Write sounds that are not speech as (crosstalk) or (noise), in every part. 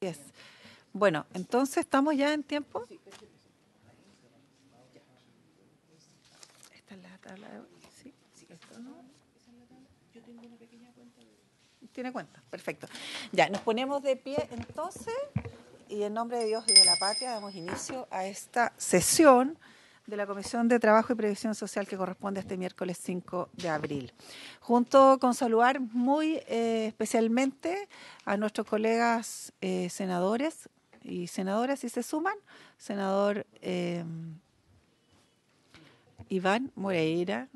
Yes. Bueno, entonces estamos ya en tiempo. Esta es la tabla de Sí, no. Yo tengo una pequeña cuenta. Tiene cuenta, perfecto. Ya, nos ponemos de pie entonces y en nombre de Dios y de la patria damos inicio a esta sesión de la Comisión de Trabajo y Previsión Social que corresponde a este miércoles 5 de abril. Junto con saludar muy eh, especialmente a nuestros colegas eh, senadores y senadoras, si se suman, senador eh, Iván Moreira.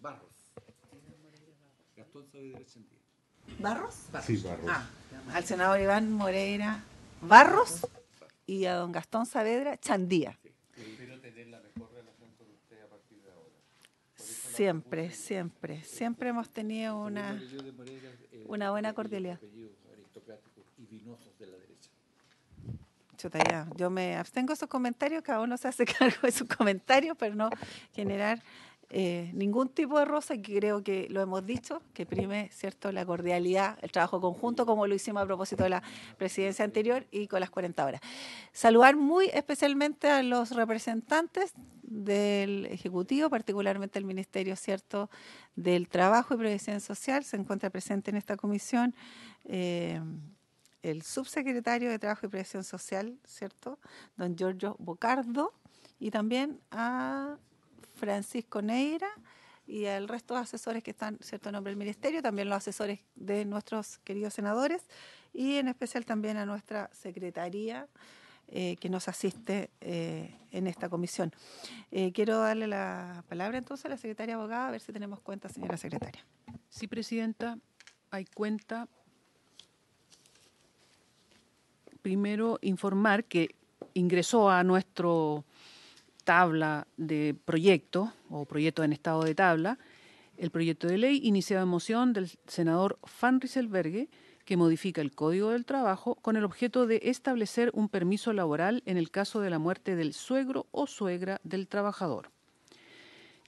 Barros. ¿Barros? Sí, Barros. Ah, al senador Iván Moreira Barros y a don Gastón Saavedra Chandía. Siempre, siempre, este, siempre hemos tenido una, eh, una buena cordialidad. Yo me abstengo de esos comentarios, cada uno se hace (laughs) cargo de su comentario, pero no generar eh, ningún tipo de rosa, que creo que lo hemos dicho, que prime cierto la cordialidad, el trabajo conjunto, como lo hicimos a propósito de la presidencia anterior y con las 40 horas. Saludar muy especialmente a los representantes del Ejecutivo, particularmente el Ministerio cierto del Trabajo y Previsión Social, se encuentra presente en esta comisión. Eh, el subsecretario de Trabajo y Previsión Social, ¿cierto? Don Giorgio Bocardo, y también a Francisco Neira y al resto de asesores que están, cierto nombre, del ministerio, también los asesores de nuestros queridos senadores y en especial también a nuestra secretaría eh, que nos asiste eh, en esta comisión. Eh, quiero darle la palabra entonces a la secretaria abogada, a ver si tenemos cuenta, señora secretaria. Sí, presidenta, hay cuenta. Primero, informar que ingresó a nuestro tabla de proyecto o proyecto en estado de tabla, el proyecto de ley iniciado en moción del senador Van Rieselbergue que modifica el Código del Trabajo con el objeto de establecer un permiso laboral en el caso de la muerte del suegro o suegra del trabajador.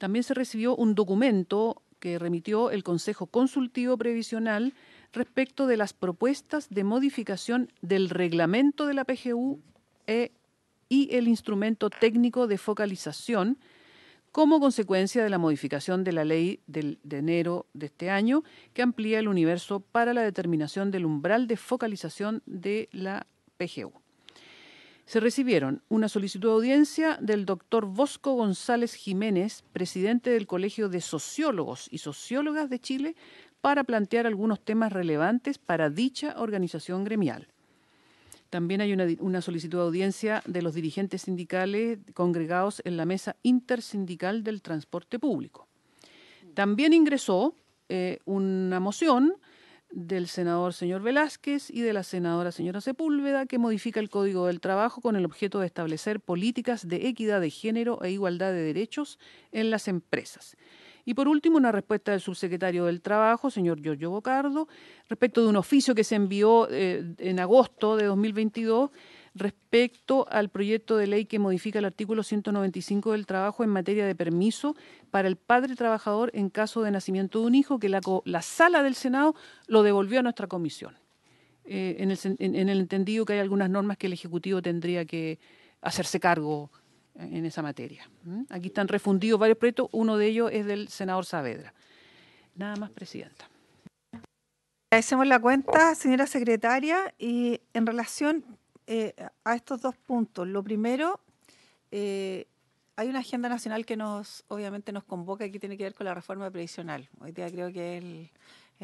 También se recibió un documento que remitió el Consejo Consultivo Previsional respecto de las propuestas de modificación del reglamento de la PGU e y el instrumento técnico de focalización como consecuencia de la modificación de la ley de enero de este año que amplía el universo para la determinación del umbral de focalización de la PGU. Se recibieron una solicitud de audiencia del doctor Bosco González Jiménez, presidente del Colegio de Sociólogos y Sociólogas de Chile, para plantear algunos temas relevantes para dicha organización gremial. También hay una, solicitud de audiencia de los dirigentes sindicales congregados en la mesa intersindical del transporte público. También ingresó eh, una moción del senador señor Velázquez y de la senadora señora Sepúlveda que modifica el Código del Trabajo con el objeto de establecer políticas de equidad de género e igualdad de derechos en las empresas. Y por último, una respuesta del subsecretario del Trabajo, señor Giorgio Bocardo, respecto de un oficio que se envió eh, en agosto de 2022 respecto al proyecto de ley que modifica el artículo 195 del trabajo en materia de permiso para el padre trabajador en caso de nacimiento de un hijo, que la, sala del Senado lo devolvió a nuestra comisión, eh, en, el, en el entendido que hay algunas normas que el Ejecutivo tendría que hacerse cargo en esa materia. ¿Mm? Aquí están refundidos varios proyectos, uno de ellos es del senador Saavedra. Nada más, Presidenta. Agradecemos la cuenta, señora secretaria, y en relación eh, a estos dos puntos, lo primero, eh, hay una agenda nacional que nos, obviamente, nos convoca y que tiene que ver con la reforma previsional. Hoy día creo que el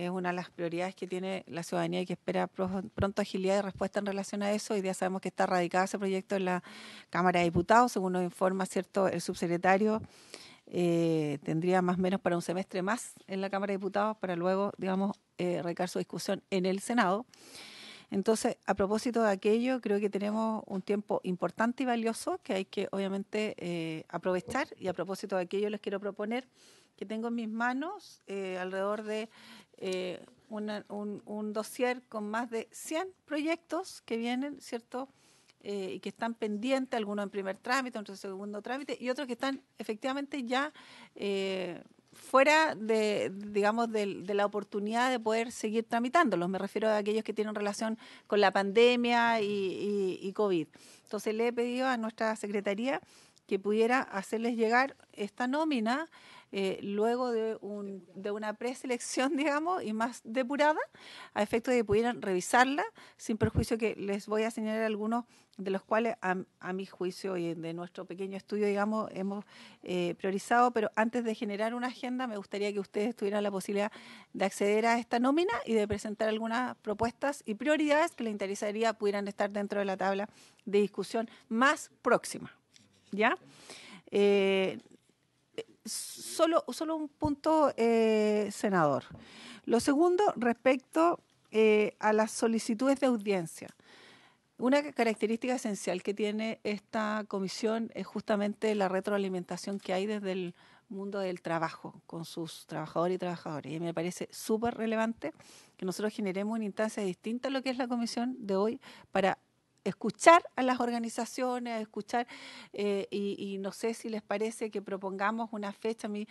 es una de las prioridades que tiene la ciudadanía y que espera pronto agilidad y respuesta en relación a eso. y ya sabemos que está radicado ese proyecto en la Cámara de Diputados, según nos informa cierto el subsecretario. Eh, tendría más o menos para un semestre más en la Cámara de Diputados para luego, digamos, eh, su discusión en el Senado. Entonces, a propósito de aquello, creo que tenemos un tiempo importante y valioso que hay que, obviamente, eh, aprovechar. Y a propósito de aquello, les quiero proponer que tengo en mis manos eh, alrededor de eh, un, un, dossier con más de 100 proyectos que vienen, ¿cierto? Eh, y que están pendientes, algunos en primer trámite, otros en segundo trámite, y otros que están efectivamente ya eh, fuera de, digamos, de, la oportunidad de poder seguir tramitándolos. Me refiero a aquellos que tienen relación con la pandemia y, y COVID. Entonces le he pedido a nuestra Secretaría que pudiera hacerles llegar esta nómina eh, luego de, una preselección, (laughs) digamos, y más depurada, a efecto de que pudieran revisarla, sin perjuicio que les voy a señalar algunos de los cuales a, mi juicio y de nuestro pequeño estudio, digamos, hemos eh, priorizado, pero antes de generar una agenda, me gustaría que ustedes tuvieran la posibilidad de acceder a esta nómina y de presentar algunas propuestas y prioridades que les interesaría pudieran estar dentro de la tabla de discusión más próxima. ¿Ya? Eh, solo, solo un punto, eh, senador. Lo segundo, respecto eh, a las solicitudes de audiencia. Una característica esencial que tiene esta comisión es justamente la retroalimentación que hay desde el mundo del trabajo con sus trabajadores y trabajadoras. Y me parece súper relevante que nosotros generemos una instancia distinta a lo que es la comisión de hoy para escuchar a las organizaciones, escuchar, eh, y, no sé si les parece que propongamos una fecha, a mí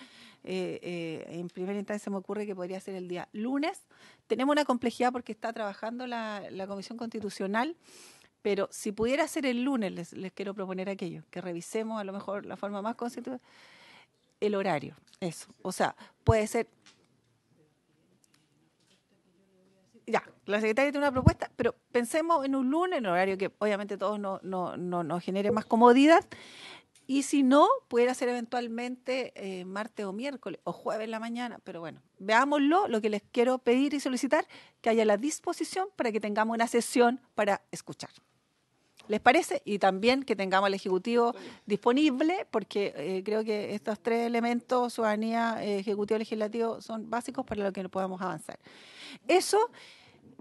eh, eh, en primera instancia me ocurre que podría ser el día lunes. Tenemos una complejidad porque está trabajando la, Comisión Constitucional, pero si pudiera ser el lunes, les, quiero proponer aquello, que revisemos a lo mejor la forma más constitucional, el horario, eso. O sea, puede ser ya, la secretaria tiene una propuesta, pero pensemos en un lunes, en un horario que obviamente todos nos no, genere más comodidad. Y si no, pudiera ser eventualmente eh, martes o miércoles o jueves en la mañana. Pero bueno, veámoslo. Lo que les quiero pedir y solicitar, que haya la disposición para que tengamos una sesión para escuchar. ¿Les parece? Y también que tengamos el Ejecutivo disponible, porque eh, creo que estos tres elementos, ciudadanía, Ejecutivo eh, Ejecutivo, Legislativo, son básicos para lo que podamos avanzar. Eso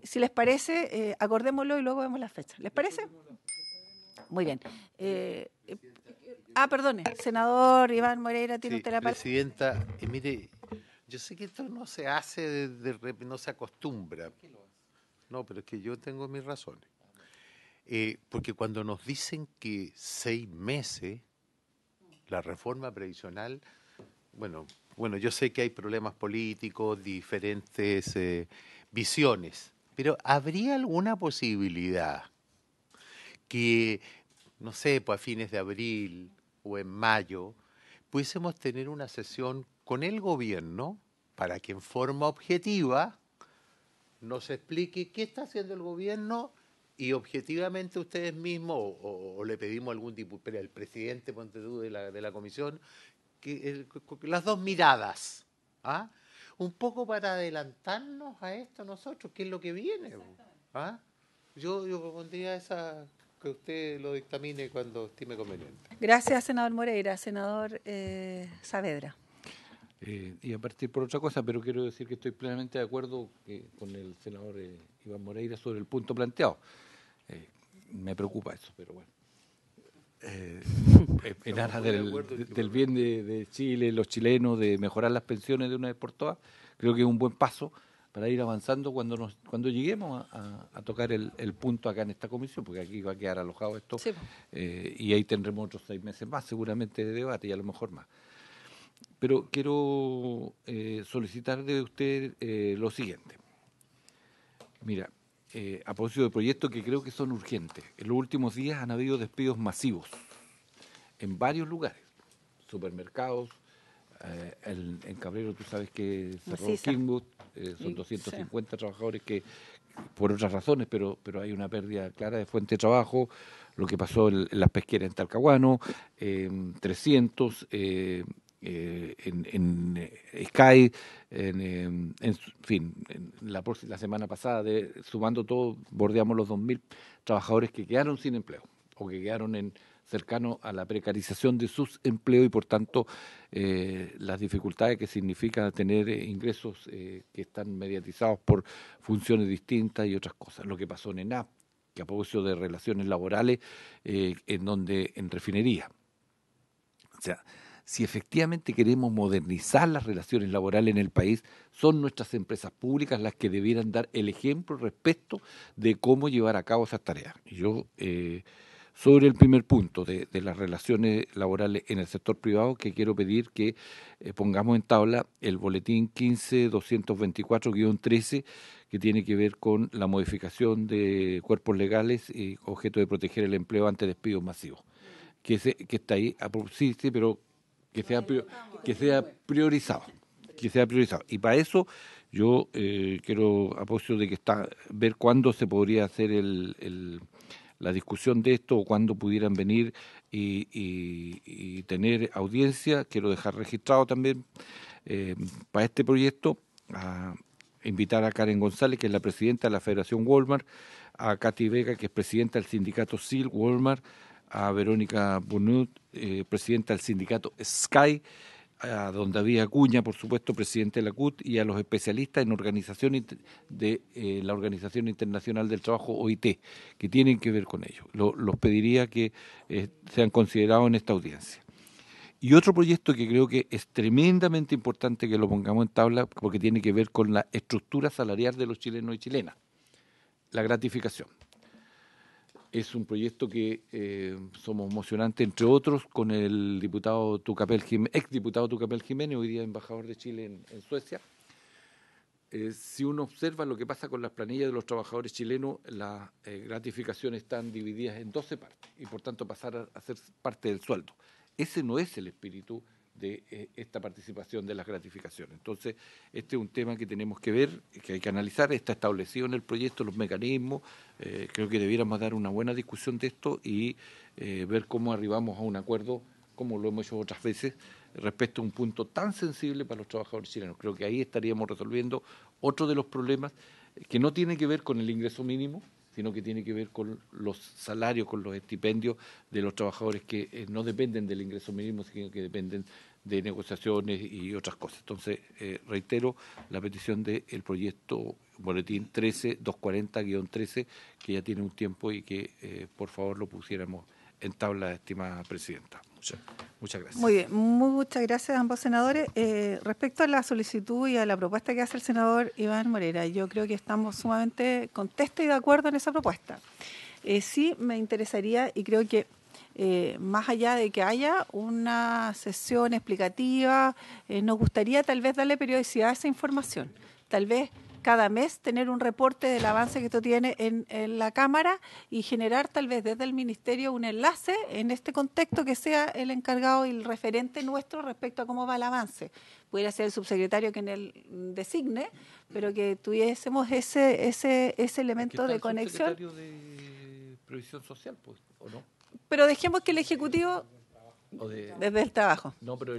si les parece, eh, acordémoslo y luego vemos la fecha. ¿Les parece? Muy bien. Eh, ah, perdone, senador Iván Moreira, tiene usted la palabra. Presidenta, mire, yo sé que esto no se hace, de, de, no se acostumbra. No, pero es que yo tengo mis razones. Eh, porque cuando nos dicen que seis meses, la reforma previsional, bueno, bueno, yo sé que hay problemas políticos, diferentes visiones, pero ¿habría alguna posibilidad que, no sé, pues a fines de abril o en mayo, pudiésemos tener una sesión con el gobierno para que en forma objetiva nos explique qué está haciendo el gobierno y objetivamente ustedes mismos, o, le pedimos a algún tipo, el presidente de la, de la comisión, que, eh, las dos miradas. ¿ah? un poco para adelantarnos a esto nosotros, que es lo que viene. ¿ah? Yo, yo esa que usted lo dictamine cuando estime conveniente. Gracias, senador Moreira. Senador eh, Saavedra. Eh, y a partir por otra cosa, pero quiero decir que estoy plenamente de acuerdo con el senador eh, Iván Moreira sobre el punto planteado. me preocupa eso, pero bueno. Eh, (laughs) en aras del, bien de, Chile, los chilenos, de mejorar las pensiones de una vez por todas, creo que es un buen paso para ir avanzando cuando nos, cuando lleguemos a, tocar el, punto acá en esta comisión, porque aquí va a quedar alojado esto eh, y ahí tendremos otros seis meses más seguramente de debate y a lo mejor más. Pero quiero eh, solicitar de usted lo siguiente. Mira, eh, a propósito de proyectos que creo que son urgentes. En los últimos días han habido despidos masivos en varios lugares, supermercados, eh, en, Cabrero tú sabes que cerró Kingwood, eh, son 250 trabajadores que por otras razones, pero, pero hay una pérdida clara de fuente de trabajo, lo que pasó en, las pesqueras en Talcahuano, 300 eh, en, eh, Sky, en, em, en fin, la, semana pasada, sumando todo, bordeamos los 2.000 trabajadores que quedaron sin empleo o que quedaron en cercano a la precarización de sus empleos y por tanto eh, las dificultades que significa tener ingresos que están mediatizados por funciones distintas y otras cosas. Lo que pasó en ENAP, que apoyo de relaciones laborales, en donde en refinería. O sea, si efectivamente queremos modernizar las relaciones laborales en el país, son nuestras empresas públicas las que debieran dar el ejemplo respecto de cómo llevar a cabo esas tareas. Yo, eh, sobre el primer punto de, las relaciones laborales en el sector privado, que quiero pedir que eh, pongamos en tabla el boletín 15224-13, que tiene que ver con la modificación de cuerpos legales y objeto de proteger el empleo ante despidos masivos. Que, está ahí a ah, sí, pero que sea, que sea priorizado, que sea priorizado. Y para eso yo eh, quiero apoyo de que está ver cuándo se podría hacer el, la discusión de esto o cuándo pudieran venir y, tener audiencia. Quiero dejar registrado también eh, para este proyecto a invitar a Karen González, que es la presidenta de la Federación Walmart, a Katy Vega, que es presidenta del sindicato SIL Walmart, a Verónica bunut, eh, presidenta del sindicato Sky, a don David Acuña, por supuesto, presidente de la CUT, y a los especialistas en organización de eh, la Organización Internacional del Trabajo, OIT, que tienen que ver con ello. los pediría que eh, sean considerados en esta audiencia. Y otro proyecto que creo que es tremendamente importante que lo pongamos en tabla, porque tiene que ver con la estructura salarial de los chilenos y chilenas, la gratificación. Es un proyecto que eh, somos emocionantes, entre otros, con el diputado Tucapel Jiménez, ex diputado Tucapel Jiménez, hoy día embajador de Chile en, Suecia. Eh, si uno observa lo que pasa con las planillas de los trabajadores chilenos, las eh, gratificaciones están divididas en 12 partes y por tanto pasar a ser parte del sueldo. Ese no es el espíritu de eh, esta participación de las gratificaciones. Entonces, este es un tema que tenemos que ver, que hay que analizar, está establecido en el proyecto los mecanismos, eh, creo que debiéramos dar una buena discusión de esto y eh, ver cómo arribamos a un acuerdo, como lo hemos hecho otras veces, respecto a un punto tan sensible para los trabajadores chilenos. Creo que ahí estaríamos resolviendo otro de los problemas que no tiene que ver con el ingreso mínimo, sino que tiene que ver con los salarios, con los estipendios de los trabajadores que eh, no dependen del ingreso mínimo, sino que dependen de negociaciones y otras cosas. Entonces, eh, reitero la petición del proyecto Boletín 13, 240-13, que ya tiene un tiempo y que eh, por favor lo pusiéramos en tabla, estimada presidenta. Muchas gracias. Muy bien, muchas gracias a ambos senadores. Eh, respecto a la solicitud y a la propuesta que hace el senador Iván Morera, yo creo que estamos sumamente contentos y de acuerdo en esa propuesta. Eh, sí, me interesaría y creo que eh, más allá de que haya una sesión explicativa, eh, nos gustaría tal vez darle periodicidad a esa información. Tal vez cada mes tener un reporte del avance que esto tiene en, la Cámara y generar tal vez desde el Ministerio un enlace en este contexto que sea el encargado y el referente nuestro respecto a cómo va el avance. Pudiera ser el subsecretario en él designe, pero que tuviésemos ese, ese, ese elemento de el conexión. de Provisión Social, pues, ¿o no? Pero dejemos que el Ejecutivo... desde el trabajo. No, pero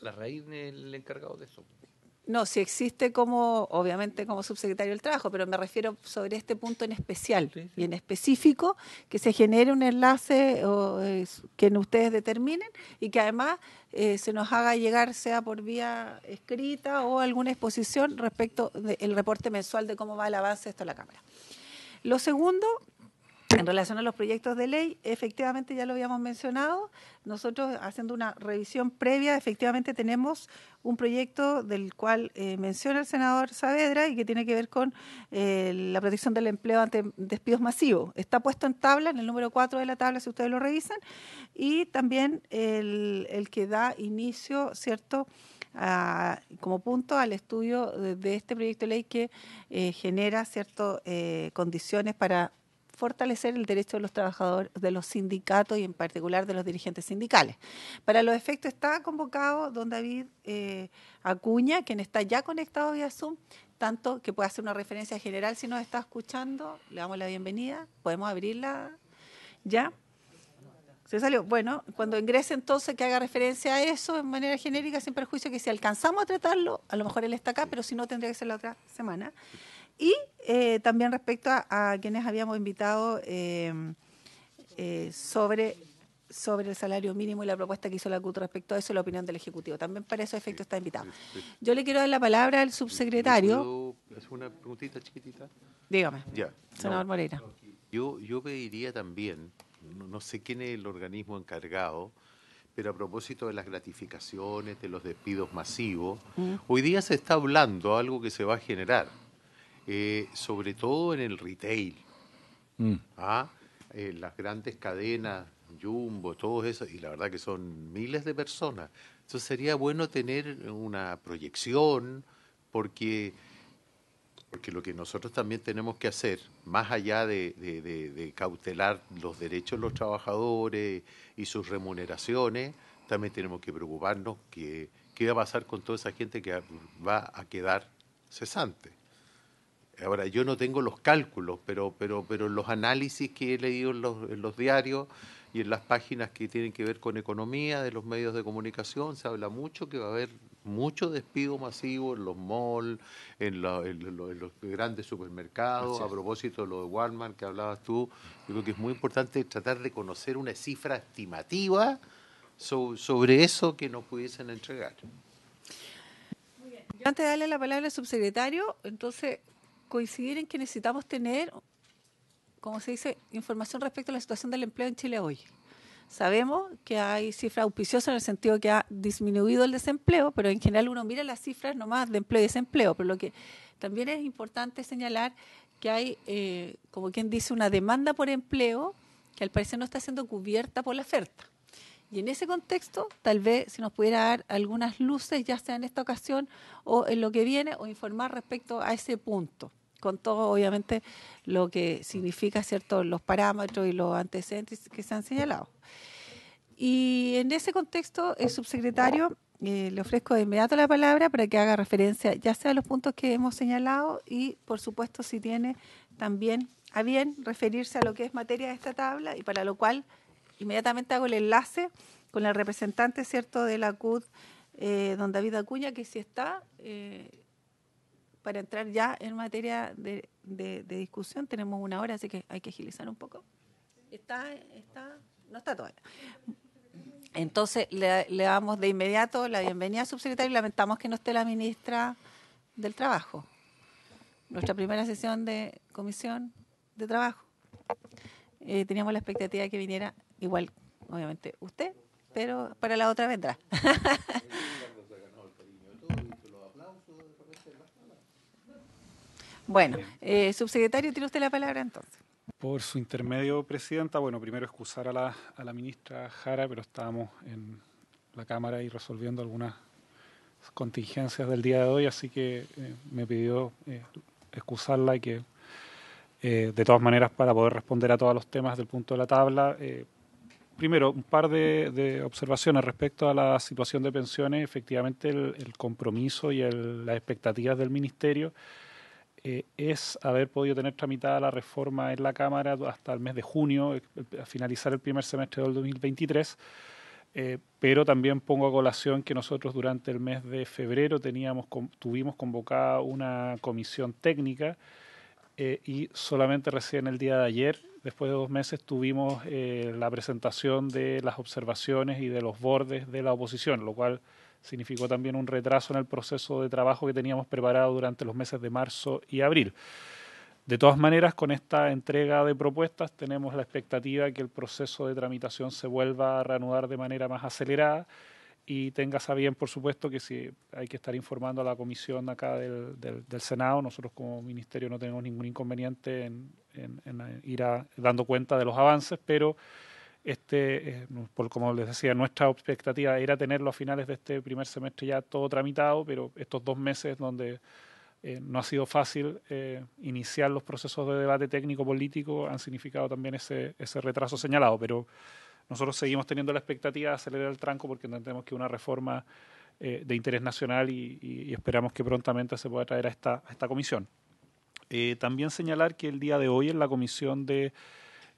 la raíz del encargado de eso. No, si existe como, obviamente como subsecretario del Trabajo, pero me refiero sobre este punto en especial y en específico, que se genere un enlace o, que ustedes determinen y que además eh, se nos haga llegar, sea por vía escrita o alguna exposición respecto del reporte mensual de cómo va el avance de esto a la Cámara. Lo segundo en relación a los proyectos de ley, efectivamente ya lo habíamos mencionado, nosotros haciendo una revisión previa, efectivamente tenemos un proyecto del cual eh, menciona el senador Saavedra y que tiene que ver con eh, la protección del empleo ante despidos masivos. Está puesto en tabla, en el número 4 de la tabla, si ustedes lo revisan, y también el, que da inicio, ¿cierto?, como punto al estudio de, este proyecto de ley que eh, genera ciertas condiciones para fortalecer el derecho de los trabajadores, de los sindicatos y en particular de los dirigentes sindicales. Para los efectos está convocado don David eh, Acuña, quien está ya conectado vía Zoom, tanto que puede hacer una referencia general si nos está escuchando. Le damos la bienvenida. Podemos abrirla ya. Se salió. Bueno, cuando ingrese entonces que haga referencia a eso en manera genérica, sin perjuicio que si alcanzamos a tratarlo, a lo mejor él está acá, pero si no tendría que ser la otra semana. Y eh, también respecto a, quienes habíamos invitado eh, eh, sobre, sobre el salario mínimo y la propuesta que hizo la CUT respecto a eso, la opinión del Ejecutivo. También para eso efectos está invitado. Yo le quiero dar la palabra al subsecretario. hacer una preguntita chiquitita? Dígame. Senador Moreira. Yo, yo pediría también, no, sé quién es el organismo encargado, pero a propósito de las gratificaciones, de los despidos masivos, hoy día se está hablando algo que se va a generar eh, sobre todo en el retail. Mm. ¿ah? Eh, las grandes cadenas, Jumbo, todo eso, y la verdad que son miles de personas. Entonces sería bueno tener una proyección, porque, porque lo que nosotros también tenemos que hacer, más allá de, cautelar los derechos de los trabajadores y sus remuneraciones, también tenemos que preocuparnos que, qué va a pasar con toda esa gente que va a quedar cesante. Ahora, yo no tengo los cálculos, pero, pero, pero los análisis que he leído en los, diarios y en las páginas que tienen que ver con economía de los medios de comunicación, se habla mucho que va a haber mucho despido masivo en los malls, en, los grandes supermercados. A propósito de lo de Walmart que hablabas tú, yo creo que es muy importante tratar de conocer una cifra estimativa sobre eso que nos pudiesen entregar. antes de darle la palabra al subsecretario, entonces coincidir en que necesitamos tener, como se dice, información respecto a la situación del empleo en Chile hoy. Sabemos que hay cifras auspiciosas en el sentido que ha disminuido el desempleo, pero en general uno mira las cifras nomás de empleo y desempleo, pero lo que también es importante señalar que hay, eh, como quien dice, una demanda por empleo que al parecer no está siendo cubierta por la oferta. Y en ese contexto, tal vez si nos pudiera dar algunas luces, ya sea en esta ocasión o en lo que viene, o informar respecto a ese punto con todo, obviamente, lo que significa cierto, los parámetros y los antecedentes que se han señalado. Y en ese contexto, el subsecretario, eh, le ofrezco de inmediato la palabra para que haga referencia ya sea a los puntos que hemos señalado y, por supuesto, si tiene también a bien referirse a lo que es materia de esta tabla y para lo cual inmediatamente hago el enlace con el representante, ¿cierto?, de la CUD, eh, don David Acuña, que si está, eh, para entrar ya en materia de, discusión. Tenemos una hora, así que hay que agilizar un poco. Está, está, no está todavía. Entonces, le, damos de inmediato la bienvenida, subsecretario, y lamentamos que no esté la ministra del Trabajo. Nuestra primera sesión de comisión de trabajo. Eh, teníamos la expectativa de que viniera igual, obviamente, usted, pero para la otra vendrá. (laughs) Bueno, eh, subsecretario, tiene usted la palabra entonces. Por su intermedio, Presidenta, bueno, primero excusar a la, a la ministra Jara, pero estábamos en la Cámara y resolviendo algunas contingencias del día de hoy, así que eh, me pidió eh, excusarla y que, de todas maneras, para poder responder a todos los temas del punto de la tabla, primero, un par de, de, observaciones respecto a la situación de pensiones. Efectivamente, el, el compromiso y el, las expectativas del Ministerio eh, es haber podido tener tramitada la reforma en la Cámara hasta el mes de junio, a finalizar el primer semestre del 2023. Eh, pero también pongo a colación que nosotros durante el mes de febrero teníamos, tuvimos convocada una comisión técnica eh, y solamente recién el día de ayer, después de dos meses, tuvimos la presentación de las observaciones y de los bordes de la oposición, lo cual significó también un retraso en el proceso de trabajo que teníamos preparado durante los meses de marzo y abril. De todas maneras, con esta entrega de propuestas tenemos la expectativa de que el proceso de tramitación se vuelva a reanudar de manera más acelerada y tengas a bien, por supuesto, que si hay que estar informando a la comisión acá del, Senado, nosotros como ministerio no tenemos ningún inconveniente en, ir dando cuenta de los avances, pero este, eh, por, como les decía, nuestra expectativa era tenerlo a finales de este primer semestre ya todo tramitado, pero estos dos meses donde eh, no ha sido fácil eh, iniciar los procesos de debate técnico-político han significado también ese, ese retraso señalado, pero nosotros seguimos teniendo la expectativa de acelerar el tranco porque entendemos que una reforma de interés nacional y, esperamos que prontamente se pueda traer a esta, a esta comisión. también señalar que el día de hoy en la comisión de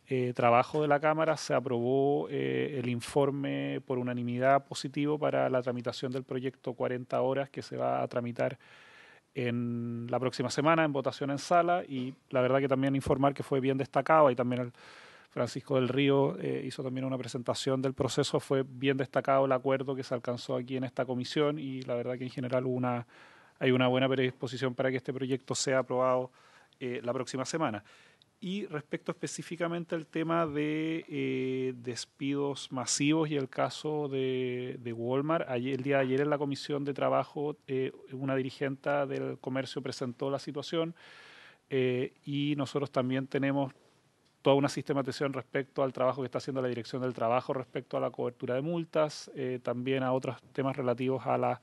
eh, trabajo de la Cámara se aprobó eh, el informe por unanimidad positivo para la tramitación del proyecto 40 horas que se va a tramitar en la próxima semana en votación en sala y la verdad que también informar que fue bien destacado y también Francisco del Río eh, hizo también una presentación del proceso, fue bien destacado el acuerdo que se alcanzó aquí en esta comisión y la verdad que en general hay una buena predisposición para que este proyecto sea aprobado la próxima semana. Y respecto específicamente al tema de eh, despidos masivos y el caso de, Walmart, ayer, el día de ayer en la Comisión de Trabajo eh, una dirigente del comercio presentó la situación eh, y nosotros también tenemos toda una sistematización respecto al trabajo que está haciendo la Dirección del Trabajo respecto a la cobertura de multas, también a otros temas relativos a la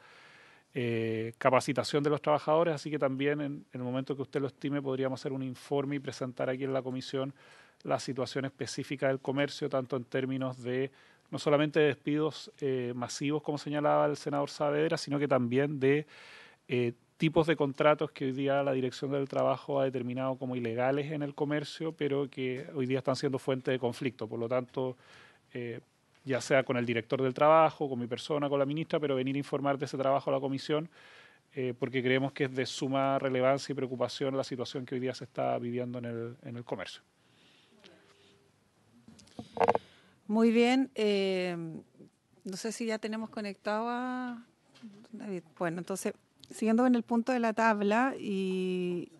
eh, capacitación de los trabajadores, así que también en, el momento que usted lo estime podríamos hacer un informe y presentar aquí en la comisión la situación específica del comercio, tanto en términos de no solamente despidos eh, masivos, como señalaba el senador Saavedra, sino que también de eh, tipos de contratos que hoy día la Dirección del Trabajo ha determinado como ilegales en el comercio, pero que hoy día están siendo fuente de conflicto. Por lo tanto, ya sea con el director del trabajo, con mi persona, con la ministra, pero venir a informar de ese trabajo a la comisión, eh, porque creemos que es de suma relevancia y preocupación la situación que hoy día se está viviendo en el, en el comercio. Muy bien. Eh, no sé si ya tenemos conectado a Bueno, entonces, siguiendo con el punto de la tabla y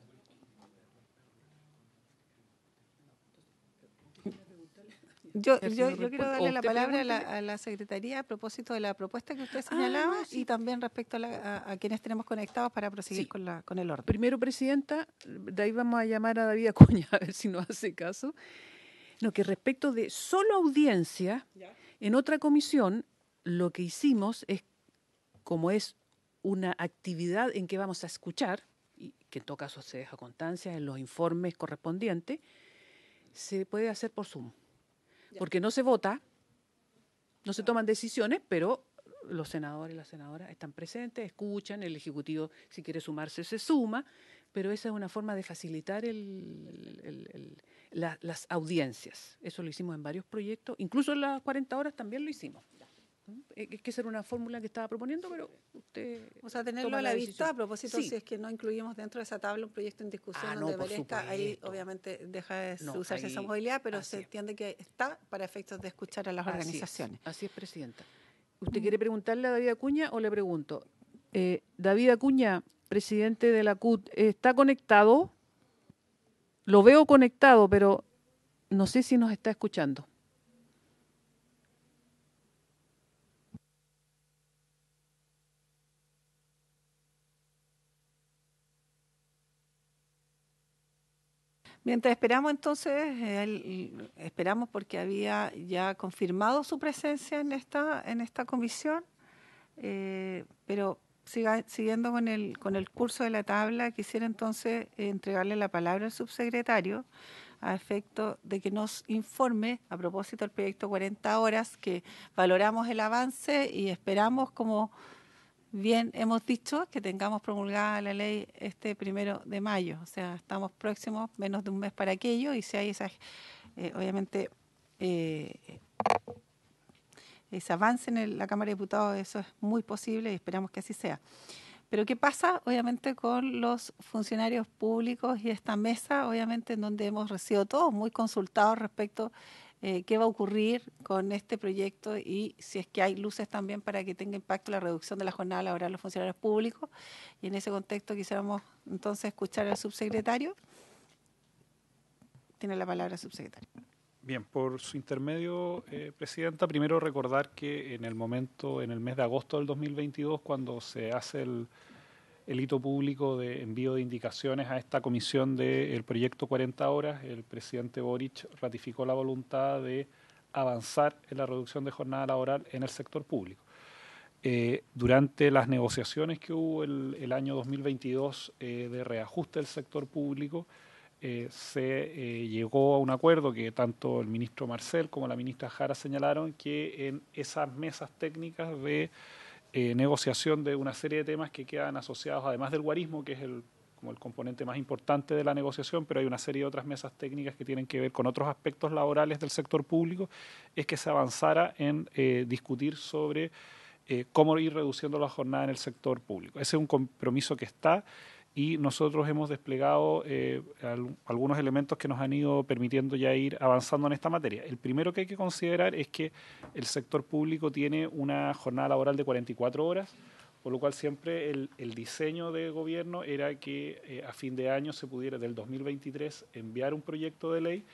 Yo, quiero darle la palabra a la, Secretaría a propósito de la propuesta que usted ah, señalaba y también respecto a, quienes tenemos conectados para proseguir con, la, con el orden. Primero, Presidenta, de ahí vamos a llamar a David Acuña (laughs) a ver si nos hace caso. No, que respecto de solo audiencia, en otra comisión lo que hicimos es, como es una actividad en que vamos a escuchar, y que en todo caso se deja constancia en los informes correspondientes, se puede hacer por Zoom porque no se vota, no se toman decisiones, pero los senadores y las senadoras están presentes, escuchan, el Ejecutivo si quiere sumarse se suma, pero esa es una forma de facilitar las audiencias. Eso lo hicimos en varios proyectos, incluso en las 40 horas también lo hicimos. Eh, es que esa era una fórmula que estaba proponiendo, pero usted. O sea, tenerlo a la, vista a propósito, si es que no incluimos dentro de esa tabla un proyecto en discusión ah, ahí obviamente deja de usarse esa movilidad, pero se entiende que está para efectos de escuchar a las organizaciones. así es, Presidenta. ¿Usted quiere preguntarle a David Acuña o le pregunto? Eh, David Acuña, presidente de la CUT, ¿está conectado? Lo veo conectado, pero no sé si nos está escuchando. Mientras esperamos entonces, eh, esperamos porque había ya confirmado su presencia en esta, en esta comisión, eh, pero siguiendo con el, con el curso de la tabla, quisiera entonces eh, entregarle la palabra al subsecretario a efecto de que nos informe a propósito del proyecto 40 horas, que valoramos el avance y esperamos como bien hemos dicho que tengamos promulgada la ley este primero de mayo. O sea, estamos próximos, menos de un mes para aquello, y si hay eh, obviamente, eh, ese avance en la Cámara de Diputados, eso es muy posible y esperamos que así sea. Pero ¿qué pasa, obviamente, con los funcionarios públicos y esta mesa, obviamente, en donde hemos recibido todos muy consultados respecto eh, qué va a ocurrir con este proyecto y si es que hay luces también para que tenga impacto la reducción de la jornada laboral de los funcionarios públicos. Y en ese contexto quisiéramos entonces escuchar al subsecretario. Tiene la palabra el subsecretario. Bien, por su intermedio, eh, Presidenta, primero recordar que en el momento, en el mes de agosto del 2022, cuando se hace el el hito público de envío de indicaciones a esta comisión del proyecto 40 horas, el presidente Boric ratificó la voluntad de avanzar en la reducción de jornada laboral en el sector público. Eh, durante las negociaciones que hubo el, el año 2022 eh, de reajuste del sector público, eh, se llegó a un acuerdo que tanto el ministro Marcel como la ministra Jara señalaron que en esas mesas técnicas de eh, negociación de una serie de temas que quedan asociados, además del guarismo, que es el, como el componente más importante de la negociación, pero hay una serie de otras mesas técnicas que tienen que ver con otros aspectos laborales del sector público, es que se avanzara en eh, discutir sobre eh, cómo ir reduciendo la jornada en el sector público. Ese es un compromiso que está y nosotros hemos desplegado eh, algunos elementos que nos han ido permitiendo ya ir avanzando en esta materia. El primero que hay que considerar es que el sector público tiene una jornada laboral de 44 horas, por lo cual siempre el, diseño de gobierno era que eh, a fin de año se pudiera, del 2023, enviar un proyecto de ley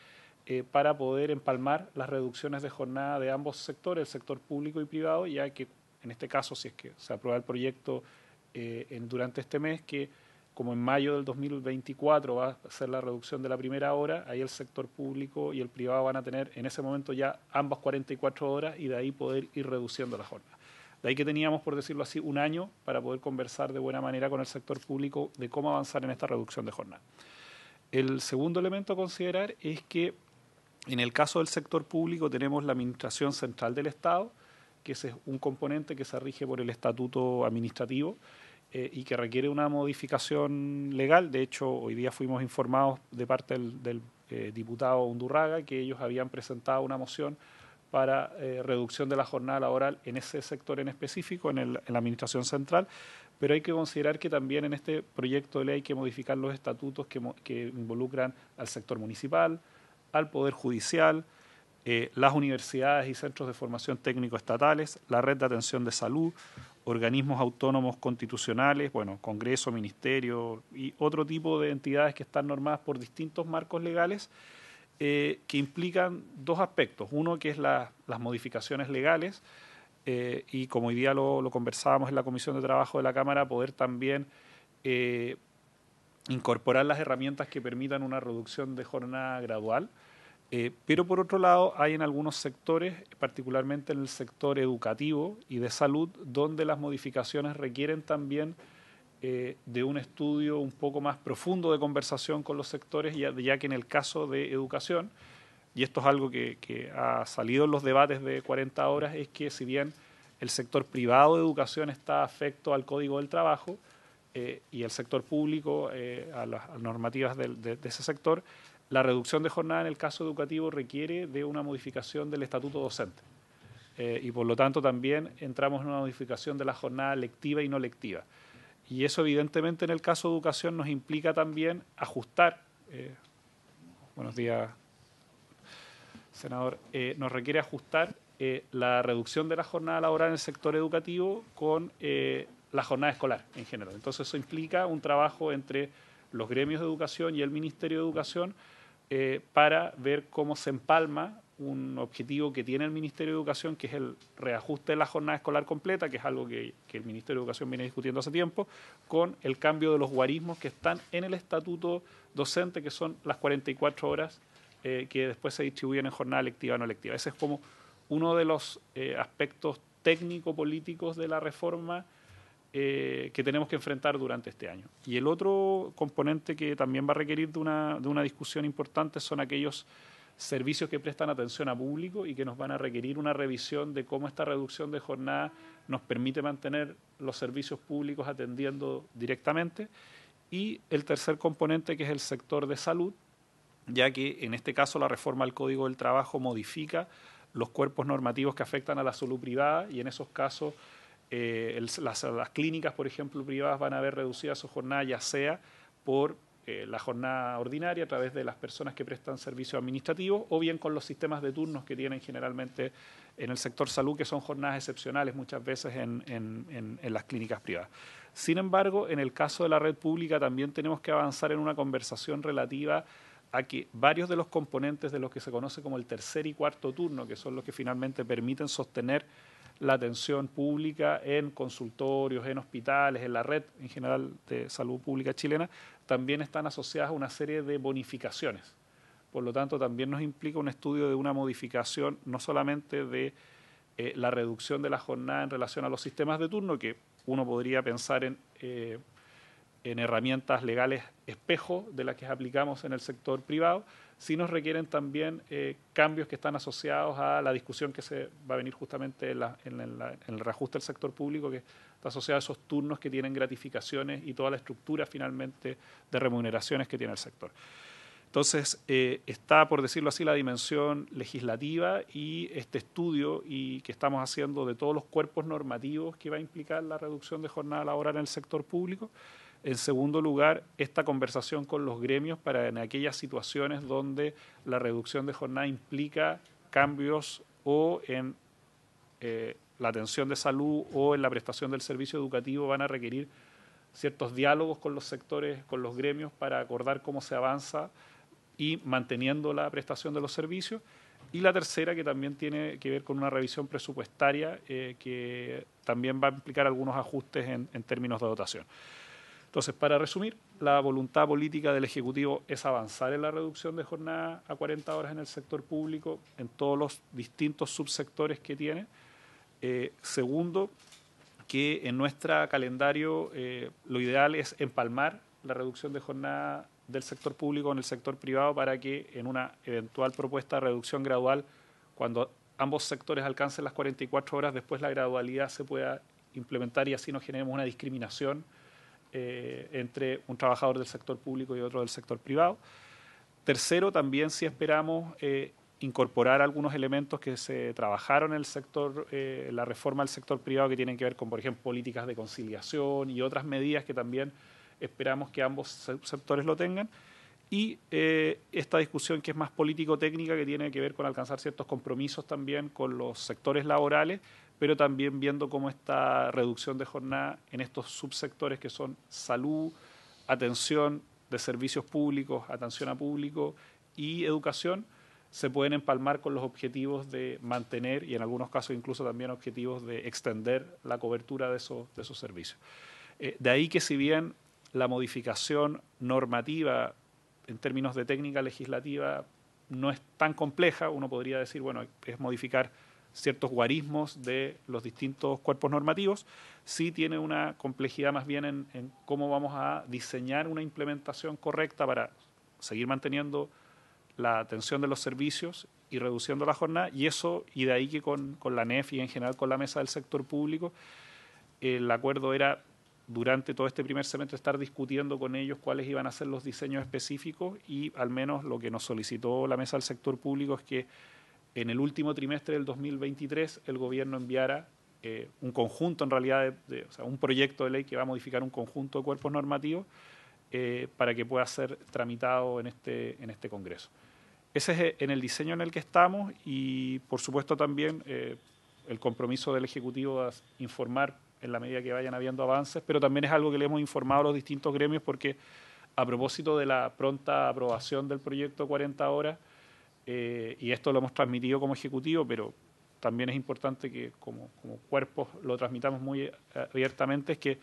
eh, para poder empalmar las reducciones de jornada de ambos sectores, el sector público y privado, ya que en este caso, si es que se aprueba el proyecto durante este mes, que como en mayo del 2024 va a ser la reducción de la primera hora, ahí el sector público y el privado van a tener en ese momento ya ambas 44 horas y de ahí poder ir reduciendo la jornada. De ahí que teníamos, por decirlo así, un año para poder conversar de buena manera con el sector público de cómo avanzar en esta reducción de jornada. El segundo elemento a considerar es que en el caso del sector público tenemos la Administración Central del Estado, que ese es un componente que se rige por el Estatuto Administrativo eh, y que requiere una modificación legal. De hecho, hoy día fuimos informados de parte del, eh, diputado Undurraga que ellos habían presentado una moción para eh, reducción de la jornada laboral en ese sector en específico, en, la Administración Central, pero hay que considerar que también en este proyecto de ley hay que modificar los estatutos que involucran al sector municipal, al Poder Judicial, eh, las universidades y centros de formación técnico estatales, la red de atención de salud, organismos autónomos constitucionales, bueno, Congreso, Ministerio y otro tipo de entidades que están normadas por distintos marcos legales eh, que implican dos aspectos. Uno que es las modificaciones legales eh, y como hoy día lo, conversábamos en la Comisión de Trabajo de la Cámara, poder también incorporar las herramientas que permitan una reducción de jornada gradual eh, pero por otro lado, hay en algunos sectores, particularmente en el sector educativo y de salud, donde las modificaciones requieren también eh, de un estudio un poco más profundo de conversación con los sectores, ya, que en el caso de educación, y esto es algo que, ha salido en los debates de 40 horas, es que si bien el sector privado de educación está afecto al Código del Trabajo eh, y el sector público a las normativas de ese sector, la reducción de jornada en el caso educativo requiere de una modificación del estatuto docente. Eh, y por lo tanto también entramos en una modificación de la jornada lectiva y no lectiva. Y eso evidentemente en el caso de educación nos implica también ajustar, eh, buenos días, senador, eh, nos requiere ajustar la reducción de la jornada laboral en el sector educativo con la jornada escolar en general. Entonces eso implica un trabajo entre los gremios de educación y el Ministerio de Educación eh, para ver cómo se empalma un objetivo que tiene el Ministerio de Educación, que es el reajuste de la jornada escolar completa, que es algo que, el Ministerio de Educación viene discutiendo hace tiempo, con el cambio de los guarismos que están en el estatuto docente, que son las 44 horas eh, que después se distribuyen en jornada lectiva o no lectiva. Ese es como uno de los eh, aspectos técnico-políticos de la reforma eh, que tenemos que enfrentar durante este año. Y el otro componente que también va a requerir de una, de una discusión importante son aquellos servicios que prestan atención a público y que nos van a requerir una revisión de cómo esta reducción de jornada nos permite mantener los servicios públicos atendiendo directamente. Y el tercer componente, que es el sector de salud, ya que en este caso la reforma al Código del Trabajo modifica los cuerpos normativos que afectan a la salud privada y en esos casos eh, las, clínicas, por ejemplo, privadas van a ver reducida su jornada ya sea por eh, la jornada ordinaria a través de las personas que prestan servicios administrativos o bien con los sistemas de turnos que tienen generalmente en el sector salud, que son jornadas excepcionales muchas veces en, en las clínicas privadas. Sin embargo, en el caso de la red pública también tenemos que avanzar en una conversación relativa a que varios de los componentes de lo que se conoce como el tercer y cuarto turno, que son los que finalmente permiten sostener la atención pública en consultorios, en hospitales, en la red en general de salud pública chilena, también están asociadas a una serie de bonificaciones. Por lo tanto, también nos implica un estudio de una modificación no solamente de eh, la reducción de la jornada en relación a los sistemas de turno, que uno podría pensar en, eh, en herramientas legales espejo de las que aplicamos en el sector privado, si nos requieren también eh, cambios que están asociados a la discusión que se va a venir justamente en, el reajuste del sector público, que está asociado a esos turnos que tienen gratificaciones y toda la estructura finalmente de remuneraciones que tiene el sector. Entonces, eh, está, por decirlo así, la dimensión legislativa y este estudio y que estamos haciendo de todos los cuerpos normativos que va a implicar la reducción de jornada laboral en el sector público. En segundo lugar, esta conversación con los gremios para en aquellas situaciones donde la reducción de jornada implica cambios o en eh, la atención de salud o en la prestación del servicio educativo van a requerir ciertos diálogos con los sectores, con los gremios para acordar cómo se avanza y manteniendo la prestación de los servicios. Y la tercera, que también tiene que ver con una revisión presupuestaria, eh, que también va a implicar algunos ajustes en términos de dotación. Entonces, para resumir, la voluntad política del Ejecutivo es avanzar en la reducción de jornada a 40 horas en el sector público, en todos los distintos subsectores que tiene. Eh, segundo, que en nuestro calendario eh, lo ideal es empalmar la reducción de jornada del sector público en el sector privado para que en una eventual propuesta de reducción gradual, cuando ambos sectores alcancen las 44 horas, después la gradualidad se pueda implementar y así no generemos una discriminación eh, entre un trabajador del sector público y otro del sector privado. Tercero, también si esperamos eh, incorporar algunos elementos que se trabajaron en el sector, eh, la reforma del sector privado que tienen que ver con, por ejemplo, políticas de conciliación y otras medidas que también esperamos que ambos sectores lo tengan. Y esta discusión que es más político-técnica, que tiene que ver con alcanzar ciertos compromisos también con los sectores laborales pero también viendo cómo esta reducción de jornada en estos subsectores que son salud, atención de servicios públicos, atención a público y educación, se pueden empalmar con los objetivos de mantener y en algunos casos incluso también objetivos de extender la cobertura de esos, servicios. Eh, de ahí que si bien la modificación normativa en términos de técnica legislativa no es tan compleja, uno podría decir, bueno, es modificar ciertos guarismos de los distintos cuerpos normativos, sí tiene una complejidad más bien en, cómo vamos a diseñar una implementación correcta para seguir manteniendo la atención de los servicios y reduciendo la jornada, y eso, y de ahí que con, con la NEF y en general con la mesa del sector público, el acuerdo era durante todo este primer semestre estar discutiendo con ellos cuáles iban a ser los diseños específicos y al menos lo que nos solicitó la mesa del sector público es que en el último trimestre del 2023 el gobierno enviará eh, un conjunto, en realidad, un proyecto de ley que va a modificar un conjunto de cuerpos normativos eh, para que pueda ser tramitado en este, este Congreso. Ese es eh, en el diseño en el que estamos y, por supuesto, también el compromiso del Ejecutivo a informar en la medida que vayan habiendo avances, pero también es algo que le hemos informado a los distintos gremios porque, a propósito de la pronta aprobación del proyecto 40 horas, eh, y esto lo hemos transmitido como ejecutivo, pero también es importante que como, cuerpos lo transmitamos muy eh, abiertamente, es que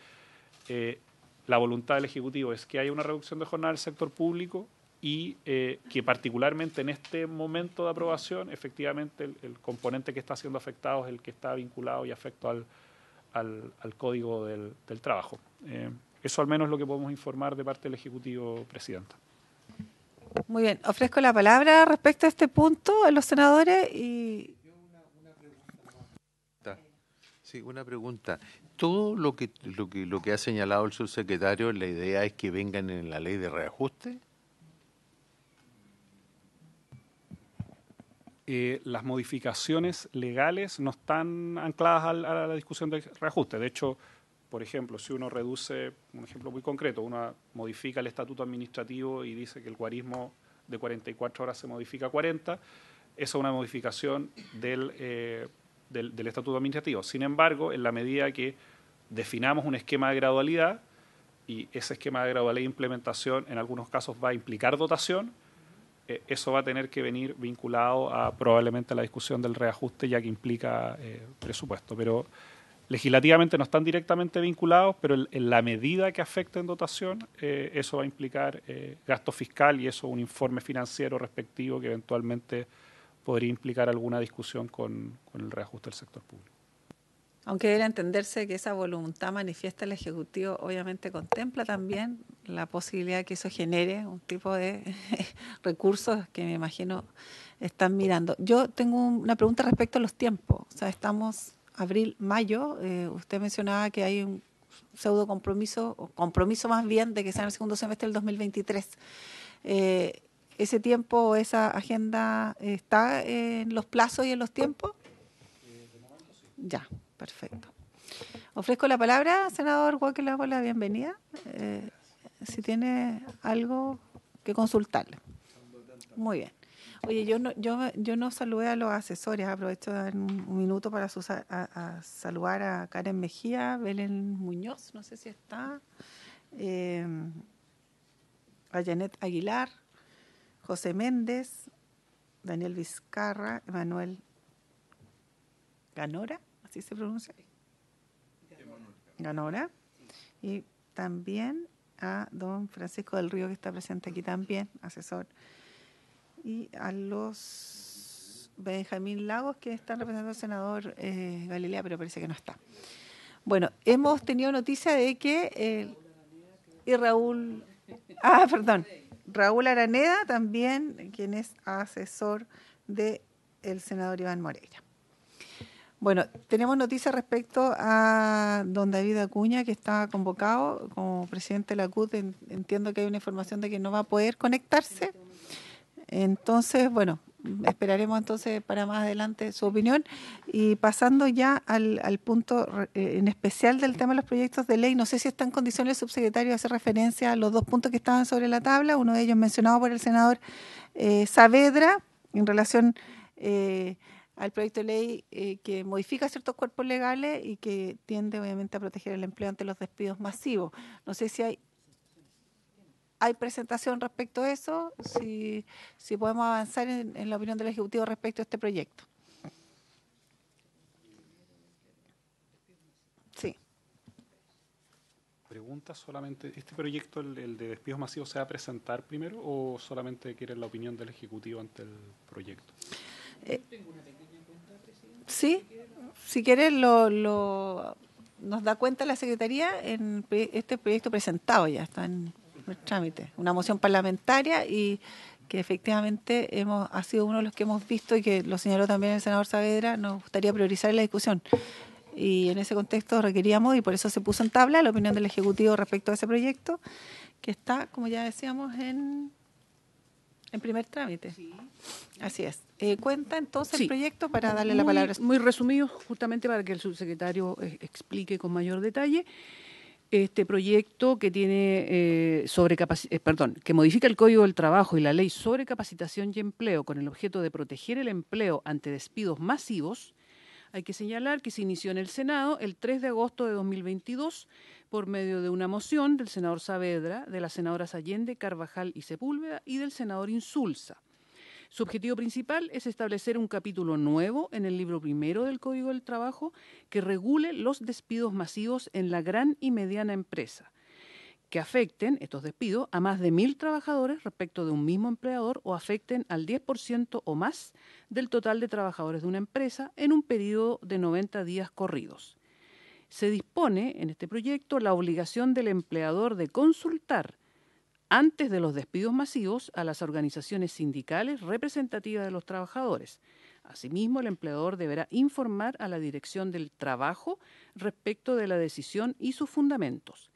eh, la voluntad del Ejecutivo es que haya una reducción de jornada del sector público y que particularmente en este momento de aprobación, efectivamente, el, componente que está siendo afectado es el que está vinculado y afecto al, código del, trabajo. eso al menos es lo que podemos informar de parte del Ejecutivo, Presidenta. Muy bien, ofrezco la palabra respecto a este punto a los senadores y... Sí, una pregunta. Todo lo que, lo que, lo que ha señalado el subsecretario, la idea es que vengan en la ley de reajuste. Eh, las modificaciones legales no están ancladas a la, a la discusión de reajuste. De hecho, por ejemplo, si uno reduce, un ejemplo muy concreto, uno modifica el estatuto administrativo y dice que el cuarismo de 44 horas se modifica a 40, esa es una modificación eh, del, del, estatuto administrativo. Sin embargo, en la medida que definamos un esquema de gradualidad, y ese esquema de gradualidad de implementación en algunos casos va a implicar dotación, eh, eso va a tener que venir vinculado a probablemente a la discusión del reajuste ya que implica eh, presupuesto. Pero legislativamente no están directamente vinculados, pero en, la medida que en dotación, eh, eso va a implicar eh, gasto fiscal y eso un informe financiero respectivo que eventualmente podría implicar alguna discusión con, el reajuste del sector público. Aunque debe entenderse que esa voluntad manifiesta el Ejecutivo, obviamente contempla también la posibilidad que eso genere un tipo de (laughs) recursos que me imagino están mirando. Yo tengo una pregunta respecto a los tiempos. O sea, estamos abril, mayo, eh, usted mencionaba que hay un pseudo compromiso, o compromiso más bien, de que sea en el segundo semestre del 2023. Eh, ¿Ese tiempo, esa agenda está en los plazos y en los tiempos? Eh, ya, perfecto. Ofrezco la palabra, senador Walker, le la bienvenida. si tiene algo que consultarle. Muy bien. Oye, yo no, yo, yo no saludé a los asesores, aprovecho de dar un, minuto para saludar a Karen Mejía, Belén Muñoz, no sé si está, eh, a Janet Aguilar, José Méndez, Daniel Vizcarra, Emanuel Ganora, así se pronuncia. Ganora. Y también a don Francisco del Río, que está presente aquí también, asesor y a los Benjamín Lagos, que están representando al senador eh, Galilea, pero parece que no está. Bueno, hemos tenido noticia de que... Eh, y Raúl... Ah, perdón. Raúl Araneda también, quien es asesor del el senador Iván Moreira. Bueno, tenemos noticia respecto a don David Acuña, que está convocado como presidente de la CUT. Entiendo que hay una información de que no va a poder conectarse. Entonces, bueno, esperaremos entonces para más adelante su opinión. Y pasando ya al, punto eh, en especial del tema de los proyectos de ley, no sé si está en condiciones el subsecretario hacer referencia a los dos puntos que estaban sobre la tabla, uno de ellos mencionado por el senador eh, Saavedra en relación eh, al proyecto de ley que modifica ciertos cuerpos legales y que tiende obviamente a proteger el empleo ante los despidos masivos. No sé si hay hay presentación respecto a eso, si, podemos avanzar en, la opinión del Ejecutivo respecto a este proyecto. Sí. pregunta solamente, ¿este proyecto, el, de despidos masivos, se va a presentar primero o solamente quieren la opinión del Ejecutivo ante el proyecto? Eh, sí, si quieres lo, nos da cuenta la Secretaría en este proyecto presentado, ya está en una moción parlamentaria y que efectivamente hemos, ha sido uno de los que hemos visto y que lo señaló también el senador Saavedra, nos gustaría priorizar la discusión. Y en ese contexto requeríamos, y por eso se puso en tabla, la opinión del Ejecutivo respecto a ese proyecto, que está, como ya decíamos, en, en primer trámite. Así es. Eh, cuenta entonces el proyecto para darle la palabra. Muy resumido, justamente para que el subsecretario eh, explique con mayor detalle este proyecto que tiene eh, sobre eh, que modifica el Código del Trabajo y la Ley sobre Capacitación y Empleo con el objeto de proteger el empleo ante despidos masivos, hay que señalar que se inició en el Senado el 3 de agosto de 2022 por medio de una moción del senador Saavedra, de las senadoras Allende, Carvajal y Sepúlveda y del senador Insulza. Su objetivo principal es establecer un capítulo nuevo en el libro primero del Código del Trabajo que regule los despidos masivos en la gran y mediana empresa que afecten estos despidos a más de mil trabajadores respecto de un mismo empleador o afecten al 10% o más del total de trabajadores de una empresa en un periodo de 90 días corridos. Se dispone en este proyecto la obligación del empleador de consultar antes de los despidos masivos a las organizaciones sindicales representativas de los trabajadores. Asimismo, el empleador deberá informar a la Dirección del Trabajo respecto de la decisión y sus fundamentos.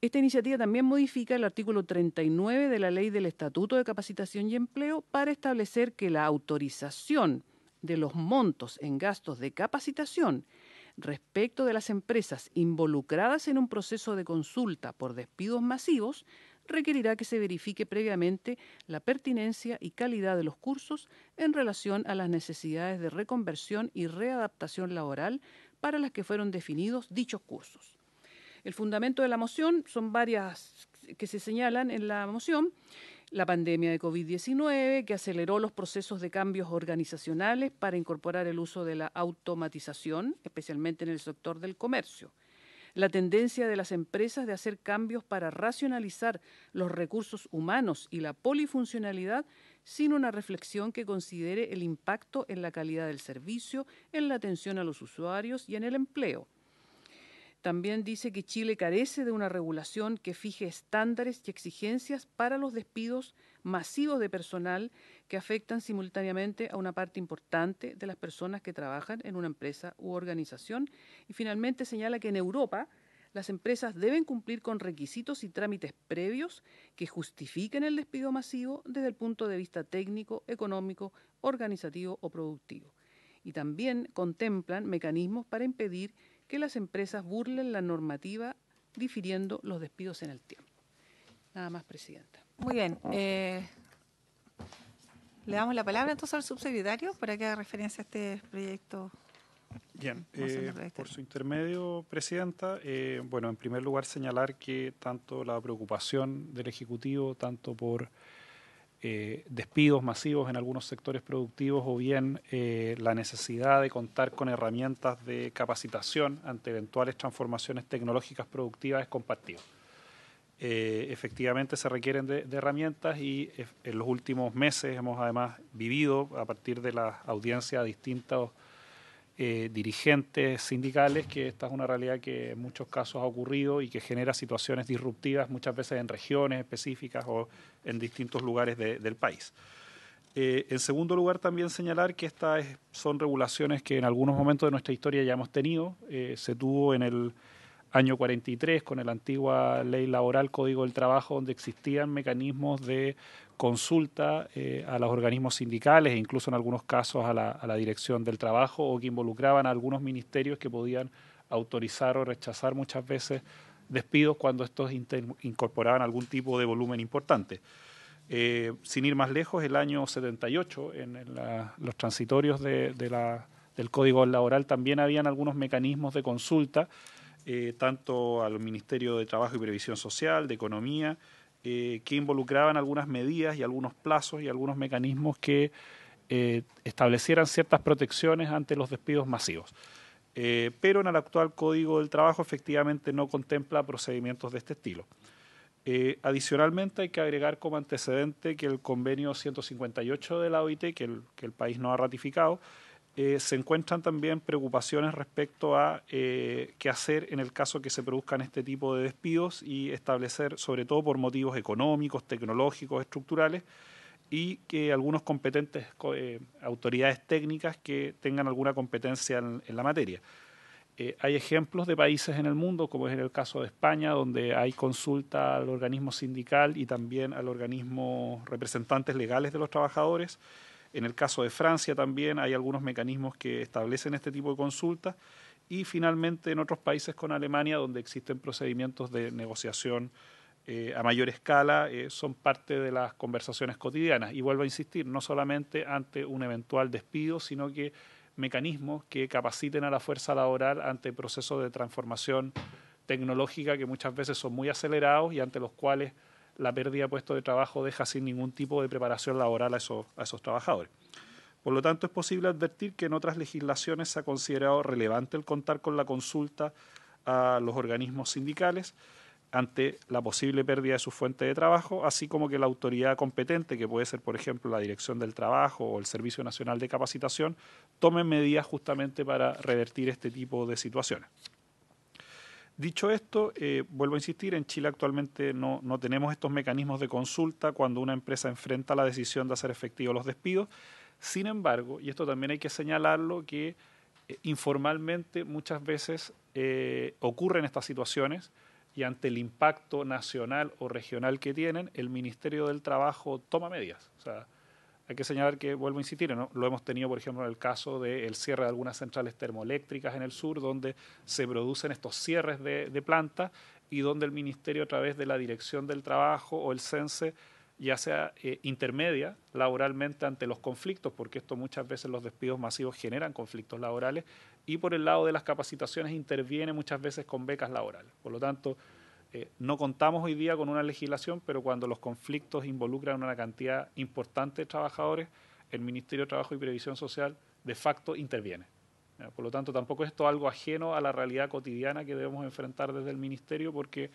Esta iniciativa también modifica el artículo 39 de la Ley del Estatuto de Capacitación y Empleo para establecer que la autorización de los montos en gastos de capacitación respecto de las empresas involucradas en un proceso de consulta por despidos masivos requerirá que se verifique previamente la pertinencia y calidad de los cursos en relación a las necesidades de reconversión y readaptación laboral para las que fueron definidos dichos cursos. El fundamento de la moción son varias que se señalan en la moción la pandemia de COVID-19, que aceleró los procesos de cambios organizacionales para incorporar el uso de la automatización, especialmente en el sector del comercio la tendencia de las empresas de hacer cambios para racionalizar los recursos humanos y la polifuncionalidad sin una reflexión que considere el impacto en la calidad del servicio, en la atención a los usuarios y en el empleo. También dice que Chile carece de una regulación que fije estándares y exigencias para los despidos masivos de personal que afectan simultáneamente a una parte importante de las personas que trabajan en una empresa u organización. Y finalmente señala que en Europa las empresas deben cumplir con requisitos y trámites previos que justifiquen el despido masivo desde el punto de vista técnico, económico, organizativo o productivo. Y también contemplan mecanismos para impedir que las empresas burlen la normativa difiriendo los despidos en el tiempo. Nada más, Presidenta. Muy bien. Eh, le damos la palabra entonces al subsecretario para que haga referencia a este proyecto. Bien, eh, por su intermedio, Presidenta, eh, bueno, en primer lugar señalar que tanto la preocupación del Ejecutivo, tanto por eh, despidos masivos en algunos sectores productivos o bien eh, la necesidad de contar con herramientas de capacitación ante eventuales transformaciones tecnológicas productivas es compartido. Eh, efectivamente se requieren de, herramientas y en los últimos meses hemos además vivido a partir de las audiencias distintos eh, dirigentes sindicales, que esta es una realidad que en muchos casos ha ocurrido y que genera situaciones disruptivas muchas veces en regiones específicas o en distintos lugares del país. Eh, en segundo lugar, también señalar que estas son regulaciones que en algunos momentos de nuestra historia ya hemos tenido. Eh, se tuvo en el año 43 con la antigua ley laboral, Código del Trabajo, donde existían mecanismos de consulta eh, a los organismos sindicales e incluso en algunos casos a la, dirección del trabajo o que involucraban a algunos ministerios que podían autorizar o rechazar muchas veces despidos cuando estos incorporaban algún tipo de volumen importante. Eh, sin ir más lejos, el año 78, en, los transitorios del Código Laboral también habían algunos mecanismos de consulta, eh, tanto al Ministerio de Trabajo y Previsión Social, de Economía, eh, que involucraban algunas medidas y algunos plazos y algunos mecanismos que eh, establecieran ciertas protecciones ante los despidos masivos. Eh, pero en el actual Código del Trabajo efectivamente no contempla procedimientos de este estilo. adicionalmente hay que agregar como antecedente que el convenio 158 de la OIT, que el país no ha ratificado, eh, se encuentran también preocupaciones respecto a eh, qué hacer en el caso que se produzcan este tipo de despidos y establecer, sobre todo por motivos económicos, tecnológicos, estructurales, y que algunos competentes eh, autoridades técnicas que tengan alguna competencia en, la materia. hay ejemplos de países en el mundo, como es el caso de España, donde hay consulta al organismo sindical y también al organismo representantes legales de los trabajadores. En el caso de Francia también hay algunos mecanismos que establecen este tipo de consultas y finalmente en otros países con Alemania donde existen procedimientos de negociación eh, a mayor escala eh, son parte de las conversaciones cotidianas. Y vuelvo a insistir, no solamente ante un eventual despido, sino que mecanismos que capaciten a la fuerza laboral ante procesos de transformación tecnológica que muchas veces son muy acelerados y ante los cuales la pérdida de puesto de trabajo deja sin ningún tipo de preparación laboral a esos, a esos trabajadores. Por lo tanto, es posible advertir que en otras legislaciones se ha considerado relevante el contar con la consulta a los organismos sindicales ante la posible pérdida de su fuente de trabajo, así como que la autoridad competente, que puede ser, por ejemplo, la Dirección del Trabajo o el Servicio Nacional de Capacitación, tomen medidas justamente para revertir este tipo de situaciones. Dicho esto, eh, vuelvo a insistir, en Chile actualmente no, tenemos estos mecanismos de consulta cuando una empresa enfrenta la decisión de hacer efectivos los despidos. Sin embargo, y esto también hay que señalarlo, que eh, informalmente muchas veces eh, ocurren estas situaciones y ante el impacto nacional o regional que tienen, el Ministerio del Trabajo toma medidas. O sea, hay que señalar que, vuelvo a insistir, lo hemos tenido, por ejemplo, en el caso del cierre de algunas centrales termoeléctricas en el sur, donde se producen estos cierres de, plantas y donde el Ministerio, a través de la Dirección del Trabajo o el CENSE, ya sea eh, intermedia laboralmente ante los conflictos, porque esto muchas veces los despidos masivos generan conflictos laborales, y por el lado de las capacitaciones interviene muchas veces con becas laborales. Por lo tanto, eh, no contamos hoy día con una legislación, pero cuando los conflictos involucran una cantidad importante de trabajadores, el Ministerio de Trabajo y Previsión Social de facto interviene. Por lo tanto, tampoco es esto algo ajeno a la realidad cotidiana que debemos enfrentar desde el Ministerio, porque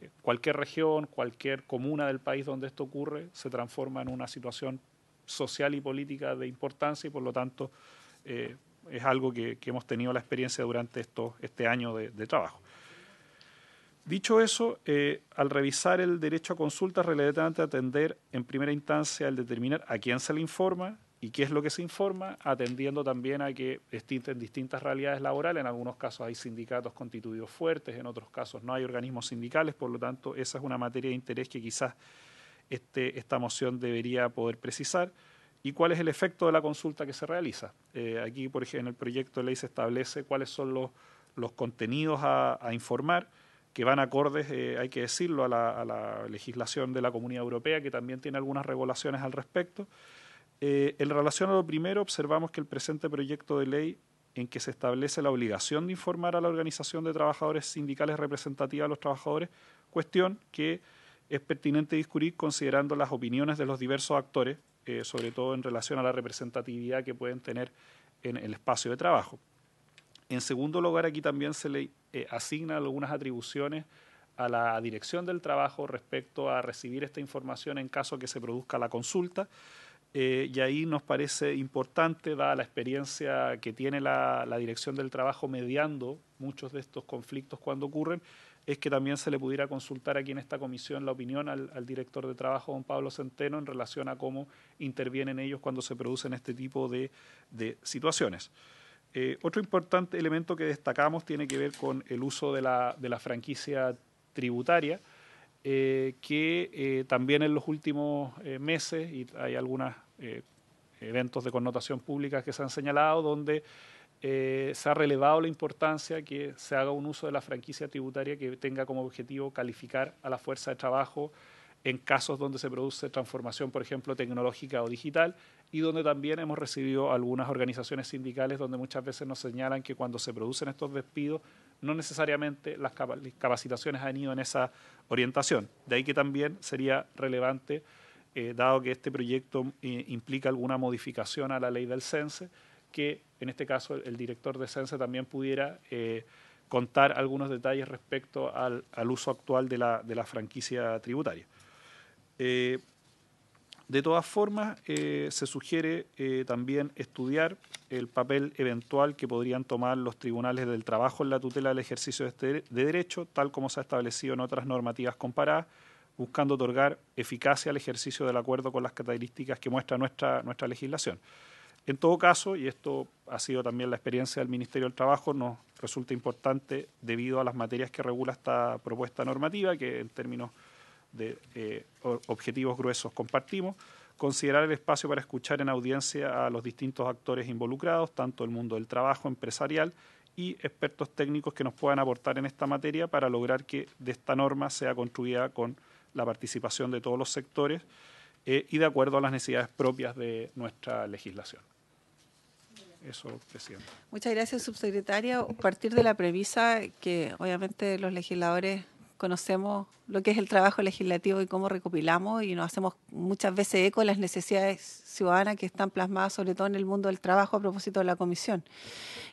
eh, cualquier región, cualquier comuna del país donde esto ocurre, se transforma en una situación social y política de importancia y, por lo tanto, eh, es algo que, hemos tenido la experiencia durante este año de trabajo. Dicho eso, eh, al revisar el derecho a consulta, es relevante atender en primera instancia al determinar a quién se le informa y qué es lo que se informa, atendiendo también a que existen distintas realidades laborales. En algunos casos hay sindicatos constituidos fuertes, en otros casos no hay organismos sindicales, por lo tanto, esa es una materia de interés que quizás este, esta moción debería poder precisar. ¿Y cuál es el efecto de la consulta que se realiza? Eh, aquí, por ejemplo, en el proyecto de ley se establece cuáles son los, contenidos a informar que van acordes, eh, hay que decirlo, a la, legislación de la Comunidad Europea, que también tiene algunas regulaciones al respecto. Eh, en relación a lo primero, observamos que el presente proyecto de ley en que se establece la obligación de informar a la Organización de Trabajadores Sindicales Representativa a los Trabajadores, cuestión que es pertinente discutir considerando las opiniones de los diversos actores, eh, sobre todo en relación a la representatividad que pueden tener en el espacio de trabajo. En segundo lugar, aquí también se le eh, asigna asignan algunas atribuciones a la dirección del trabajo respecto a recibir esta información en caso que se produzca la consulta. Eh, y ahí nos parece importante, dada la experiencia que tiene la, dirección del trabajo mediando muchos de estos conflictos cuando ocurren, es que también se le pudiera consultar aquí en esta comisión la opinión al, director de trabajo, don Pablo Centeno, en relación a cómo intervienen ellos cuando se producen este tipo de situaciones. Eh, otro importante elemento que destacamos tiene que ver con el uso de la, franquicia tributaria, eh, que eh, también en los últimos meses, y hay algunos eventos de connotación pública que se han señalado, donde se ha relevado la importancia que se haga un uso de la franquicia tributaria que tenga como objetivo calificar a la fuerza de trabajo en casos donde se produce transformación, por ejemplo, tecnológica o digital, y donde también hemos recibido algunas organizaciones sindicales donde muchas veces nos señalan que cuando se producen estos despidos, no necesariamente las capacitaciones han ido en esa orientación. De ahí que también sería relevante, eh, dado que este proyecto eh, implica alguna modificación a la ley del CENSE, que en este caso el director de CENSE también pudiera eh, contar algunos detalles respecto al, uso actual de la franquicia tributaria. De todas formas, eh, se sugiere eh, también estudiar el papel eventual que podrían tomar los tribunales del trabajo en la tutela del ejercicio de, este derecho, tal como se ha establecido en otras normativas comparadas, buscando otorgar eficacia al ejercicio del acuerdo con las características que muestra nuestra, nuestra legislación. En todo caso, y esto ha sido también la experiencia del Ministerio del Trabajo, nos resulta importante debido a las materias que regula esta propuesta normativa, que en términos de eh, objetivos gruesos compartimos, considerar el espacio para escuchar en audiencia a los distintos actores involucrados, tanto el mundo del trabajo empresarial y expertos técnicos que nos puedan aportar en esta materia para lograr que de esta norma sea construida con la participación de todos los sectores eh, y de acuerdo a las necesidades propias de nuestra legislación. Eso, presidente. Muchas gracias, subsecretaria. A partir de la premisa que obviamente los legisladores conocemos lo que es el trabajo legislativo y cómo recopilamos y nos hacemos muchas veces eco de las necesidades ciudadanas que están plasmadas sobre todo en el mundo del trabajo a propósito de la comisión.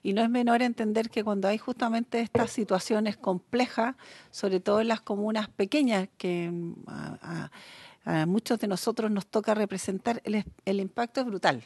Y no es menor entender que cuando hay justamente estas situaciones complejas, sobre todo en las comunas pequeñas que mm, a, muchos de nosotros nos toca representar, el, impacto es brutal.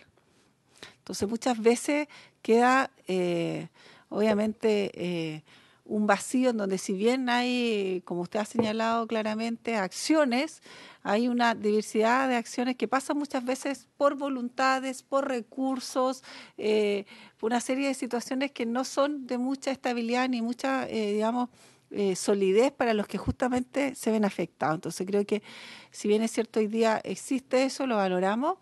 Entonces muchas veces queda, eh, obviamente, eh, un vacío en donde si bien hay, como usted ha señalado claramente, acciones, hay una diversidad de acciones que pasan muchas veces por voluntades, por recursos, por eh, una serie de situaciones que no son de mucha estabilidad ni mucha, eh, digamos, eh, solidez para los que justamente se ven afectados. Entonces creo que si bien es cierto hoy día existe eso, lo valoramos,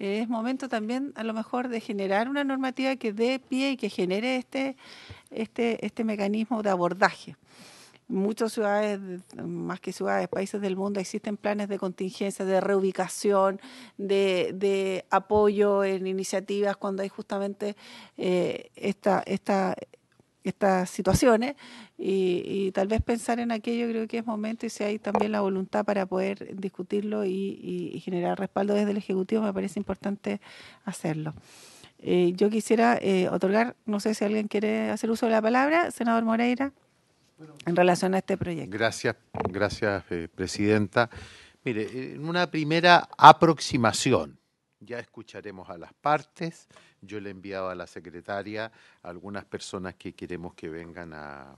es momento también a lo mejor de generar una normativa que dé pie y que genere este, este, este mecanismo de abordaje. muchas ciudades, más que ciudades, países del mundo, existen planes de contingencia, de reubicación, de, apoyo en iniciativas cuando hay justamente eh, esta, esta, estas situaciones y, tal vez pensar en aquello creo que es momento y si hay también la voluntad para poder discutirlo y, generar respaldo desde el Ejecutivo me parece importante hacerlo. Eh, yo quisiera eh, otorgar, no sé si alguien quiere hacer uso de la palabra, senador Moreira, en relación a este proyecto. Gracias, gracias, eh, presidenta. Mire, en una primera aproximación, ya escucharemos a las partes. Yo le he enviado a la secretaria a algunas personas que queremos que vengan a,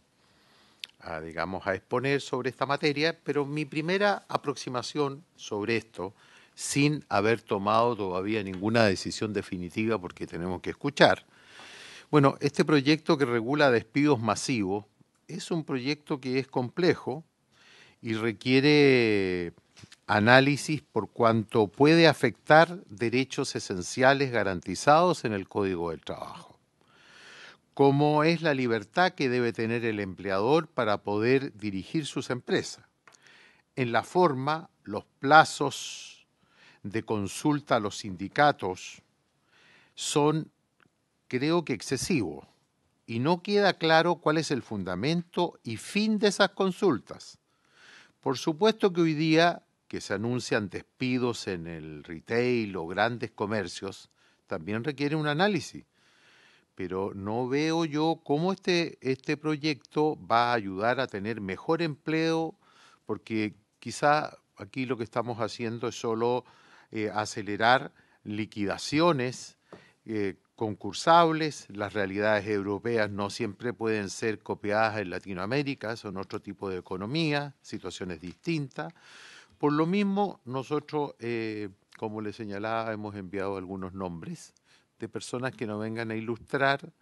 a, digamos, a exponer sobre esta materia, pero mi primera aproximación sobre esto, sin haber tomado todavía ninguna decisión definitiva porque tenemos que escuchar. Bueno, este proyecto que regula despidos masivos es un proyecto que es complejo y requiere análisis por cuanto puede afectar derechos esenciales garantizados en el Código del Trabajo, Cómo es la libertad que debe tener el empleador para poder dirigir sus empresas, en la forma, los plazos de consulta a los sindicatos son, creo que, excesivos y no queda claro cuál es el fundamento y fin de esas consultas. Por supuesto que hoy día que se anuncian despidos en el retail o grandes comercios también requiere un análisis. Pero no veo yo cómo este, este proyecto va a ayudar a tener mejor empleo, porque quizá aquí lo que estamos haciendo es solo eh, acelerar liquidaciones eh, concursables. Las realidades europeas no siempre pueden ser copiadas en Latinoamérica, son otro tipo de economía, situaciones distintas. Por lo mismo, nosotros, eh, como le señalaba, hemos enviado algunos nombres de personas que nos vengan a ilustrar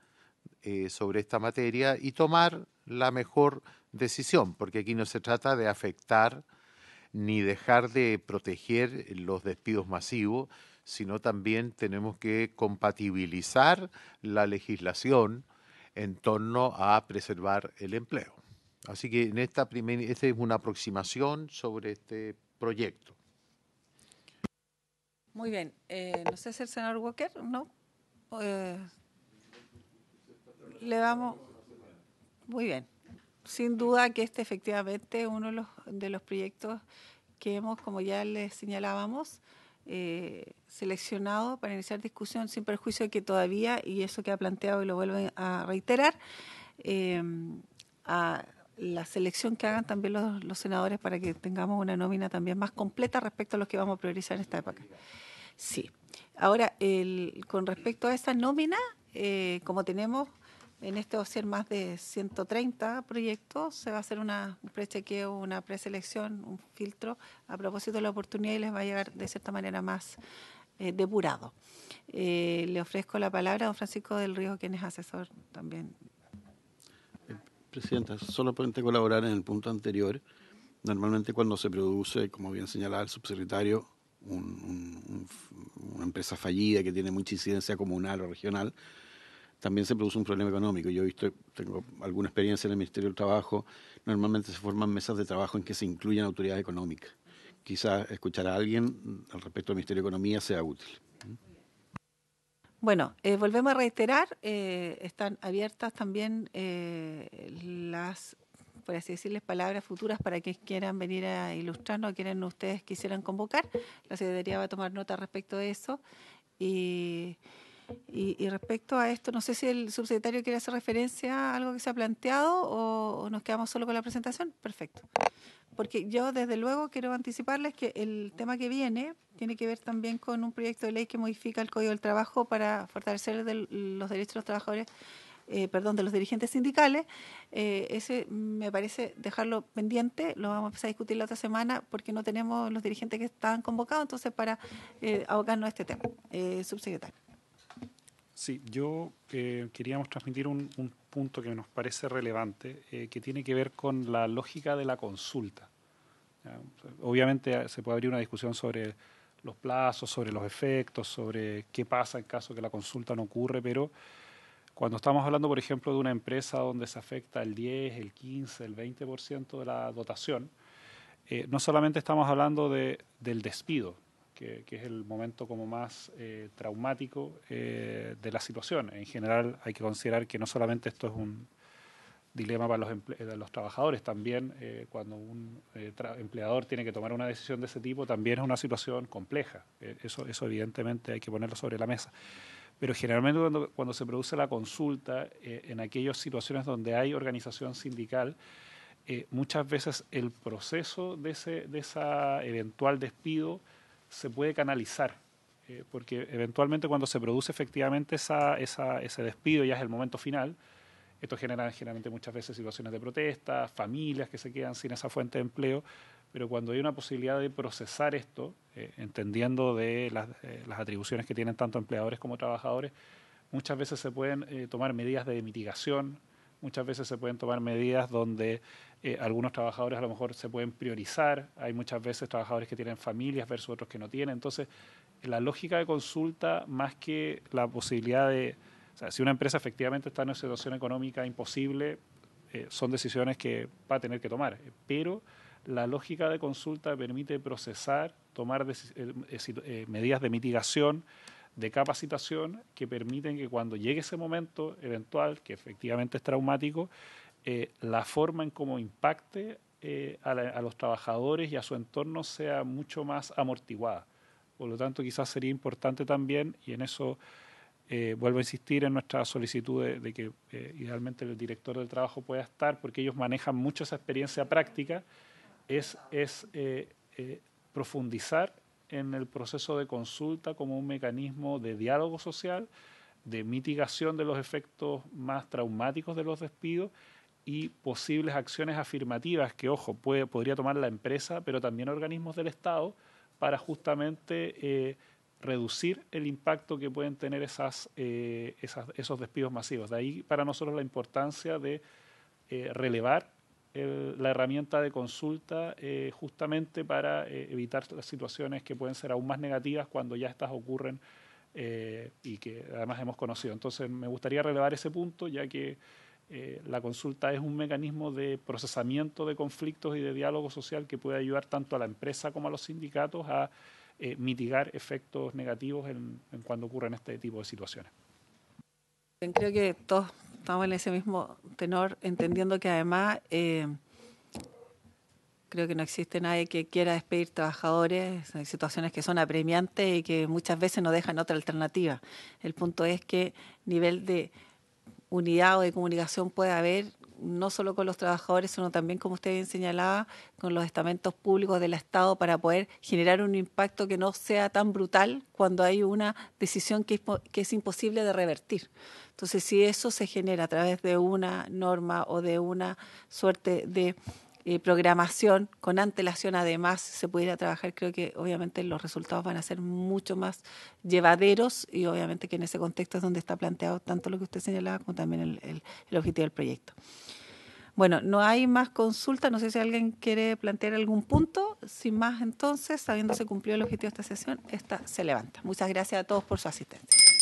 eh, sobre esta materia y tomar la mejor decisión, porque aquí no se trata de afectar ni dejar de proteger los despidos masivos, sino también tenemos que compatibilizar la legislación en torno a preservar el empleo. Así que en esta primera, esta es una aproximación sobre este proyecto. Muy bien. Eh, no sé si el senador Walker, ¿no? Eh, le vamos. Muy bien. Sin duda que este efectivamente es uno de los, proyectos que hemos, como ya les señalábamos, eh, seleccionado para iniciar discusión sin perjuicio de que todavía, y eso que ha planteado y lo vuelven a reiterar, a, la selección que hagan también los, senadores para que tengamos una nómina también más completa respecto a los que vamos a priorizar en esta época. Sí. Ahora, con respecto a esa nómina, eh, como tenemos en este dossier más de 130 proyectos, se va a hacer una, pre prechequeo, una preselección, un filtro a propósito de la oportunidad y les va a llegar de cierta manera más eh, depurado. Eh, le ofrezco la palabra a don Francisco del Río, quien es asesor también Presidenta, solo solamente colaborar en el punto anterior. Normalmente cuando se produce, como bien señalaba el subsecretario, una empresa fallida que tiene mucha incidencia comunal o regional, también se produce un problema económico. Yo he visto, tengo alguna experiencia en el Ministerio del Trabajo, normalmente se forman mesas de trabajo en que se incluyen autoridades económicas. Quizás escuchar a alguien al respecto del Ministerio de Economía sea útil. Bueno, eh, volvemos a reiterar, eh, están abiertas también eh, las, por así decirles, palabras futuras para que quieran venir a ilustrarnos, quieren ustedes quisieran convocar. La Secretaría va a tomar nota respecto de eso. Y, respecto a esto, no sé si el subsecretario quiere hacer referencia a algo que se ha planteado o nos quedamos solo con la presentación. Perfecto porque yo desde luego quiero anticiparles que el tema que viene tiene que ver también con un proyecto de ley que modifica el Código del Trabajo para fortalecer los derechos de los trabajadores, eh, perdón, de los dirigentes sindicales. Eh, ese me parece dejarlo pendiente, lo vamos a empezar a discutir la otra semana porque no tenemos los dirigentes que están convocados, entonces para eh, abocarnos a este tema. subsecretario. Sí, yo queríamos transmitir un, punto que nos parece relevante, que tiene que ver con la lógica de la consulta. Obviamente ah, se puede abrir una discusión sobre los plazos, sobre los efectos, sobre qué pasa en caso que la consulta no ocurre, pero cuando estamos hablando, por ejemplo, de una empresa donde se afecta el 10, el 15, el 20% de la dotación, eh, no solamente estamos hablando de, del despido, que, es el momento como más eh, traumático eh, de la situación. En general hay que considerar que no solamente esto es un, dilema para los, eh, trabajadores también. Eh, cuando un eh, empleador tiene que tomar una decisión de ese tipo, también es una situación compleja. E-, eso, evidentemente hay que ponerlo sobre la mesa. Pero generalmente cuando, se produce la consulta, en aquellas situaciones donde hay organización sindical, muchas veces el proceso de ese esa eventual despido se puede canalizar porque eventualmente cuando se produce efectivamente ese despido, ya es el momento final, esto genera generalmente muchas veces situaciones de protesta, familias que se quedan sin esa fuente de empleo, pero cuando hay una posibilidad de procesar esto, eh, entendiendo de eh, las, atribuciones que tienen tanto empleadores como trabajadores, muchas veces se pueden eh, tomar medidas de mitigación, muchas veces se pueden tomar medidas donde algunos trabajadores a lo mejor se pueden priorizar, hay muchas veces trabajadores que tienen familias versus otros que no tienen, entonces la lógica de consulta más que la posibilidad de si una empresa efectivamente está en una situación económica imposible, eh, son decisiones que va a tener que tomar. Pero la lógica de consulta permite procesar, tomar eh, eh, medidas de mitigación, de capacitación, que permiten que cuando llegue ese momento eventual, que efectivamente es traumático, la forma en cómo impacte a los trabajadores y a su entorno sea mucho más amortiguada. Por lo tanto, quizás sería importante también, y en eso eh, vuelvo a insistir en nuestra solicitud de, que eh, idealmente el director del trabajo pueda estar, porque ellos manejan mucho esa experiencia práctica, es, eh, profundizar en el proceso de consulta como un mecanismo de diálogo social, de mitigación de los efectos más traumáticos de los despidos y posibles acciones afirmativas que, ojo, puede, podría tomar la empresa, pero también organismos del Estado para justamente reducir el impacto que pueden tener eh, esas, esos despidos masivos. De ahí para nosotros la importancia de eh, relevar la herramienta de consulta eh, justamente para evitar situaciones que pueden ser aún más negativas cuando ya estas ocurren y que además hemos conocido. Entonces me gustaría relevar ese punto ya que la consulta es un mecanismo de procesamiento de conflictos y de diálogo social que puede ayudar tanto a la empresa como a los sindicatos a eh, mitigar efectos negativos en, cuando ocurren este tipo de situaciones. Creo que todos estamos en ese mismo tenor, entendiendo que además eh, creo que no existe nadie que quiera despedir trabajadores, en situaciones que son apremiantes y que muchas veces no dejan otra alternativa. El punto es que nivel de unidad o de comunicación puede haber no solo con los trabajadores, sino también, como usted bien señalaba, con los estamentos públicos del Estado para poder generar un impacto que no sea tan brutal cuando hay una decisión que es, que es imposible de revertir. Entonces, si eso se genera a través de una norma o de una suerte de eh, programación, con antelación además se pudiera trabajar, creo que obviamente los resultados van a ser mucho más llevaderos y obviamente que en ese contexto es donde está planteado tanto lo que usted señalaba como también el, objetivo del proyecto. Bueno, no hay más consultas. No sé si alguien quiere plantear algún punto. Sin más, entonces, habiéndose cumplió el objetivo de esta sesión, esta se levanta. Muchas gracias a todos por su asistencia.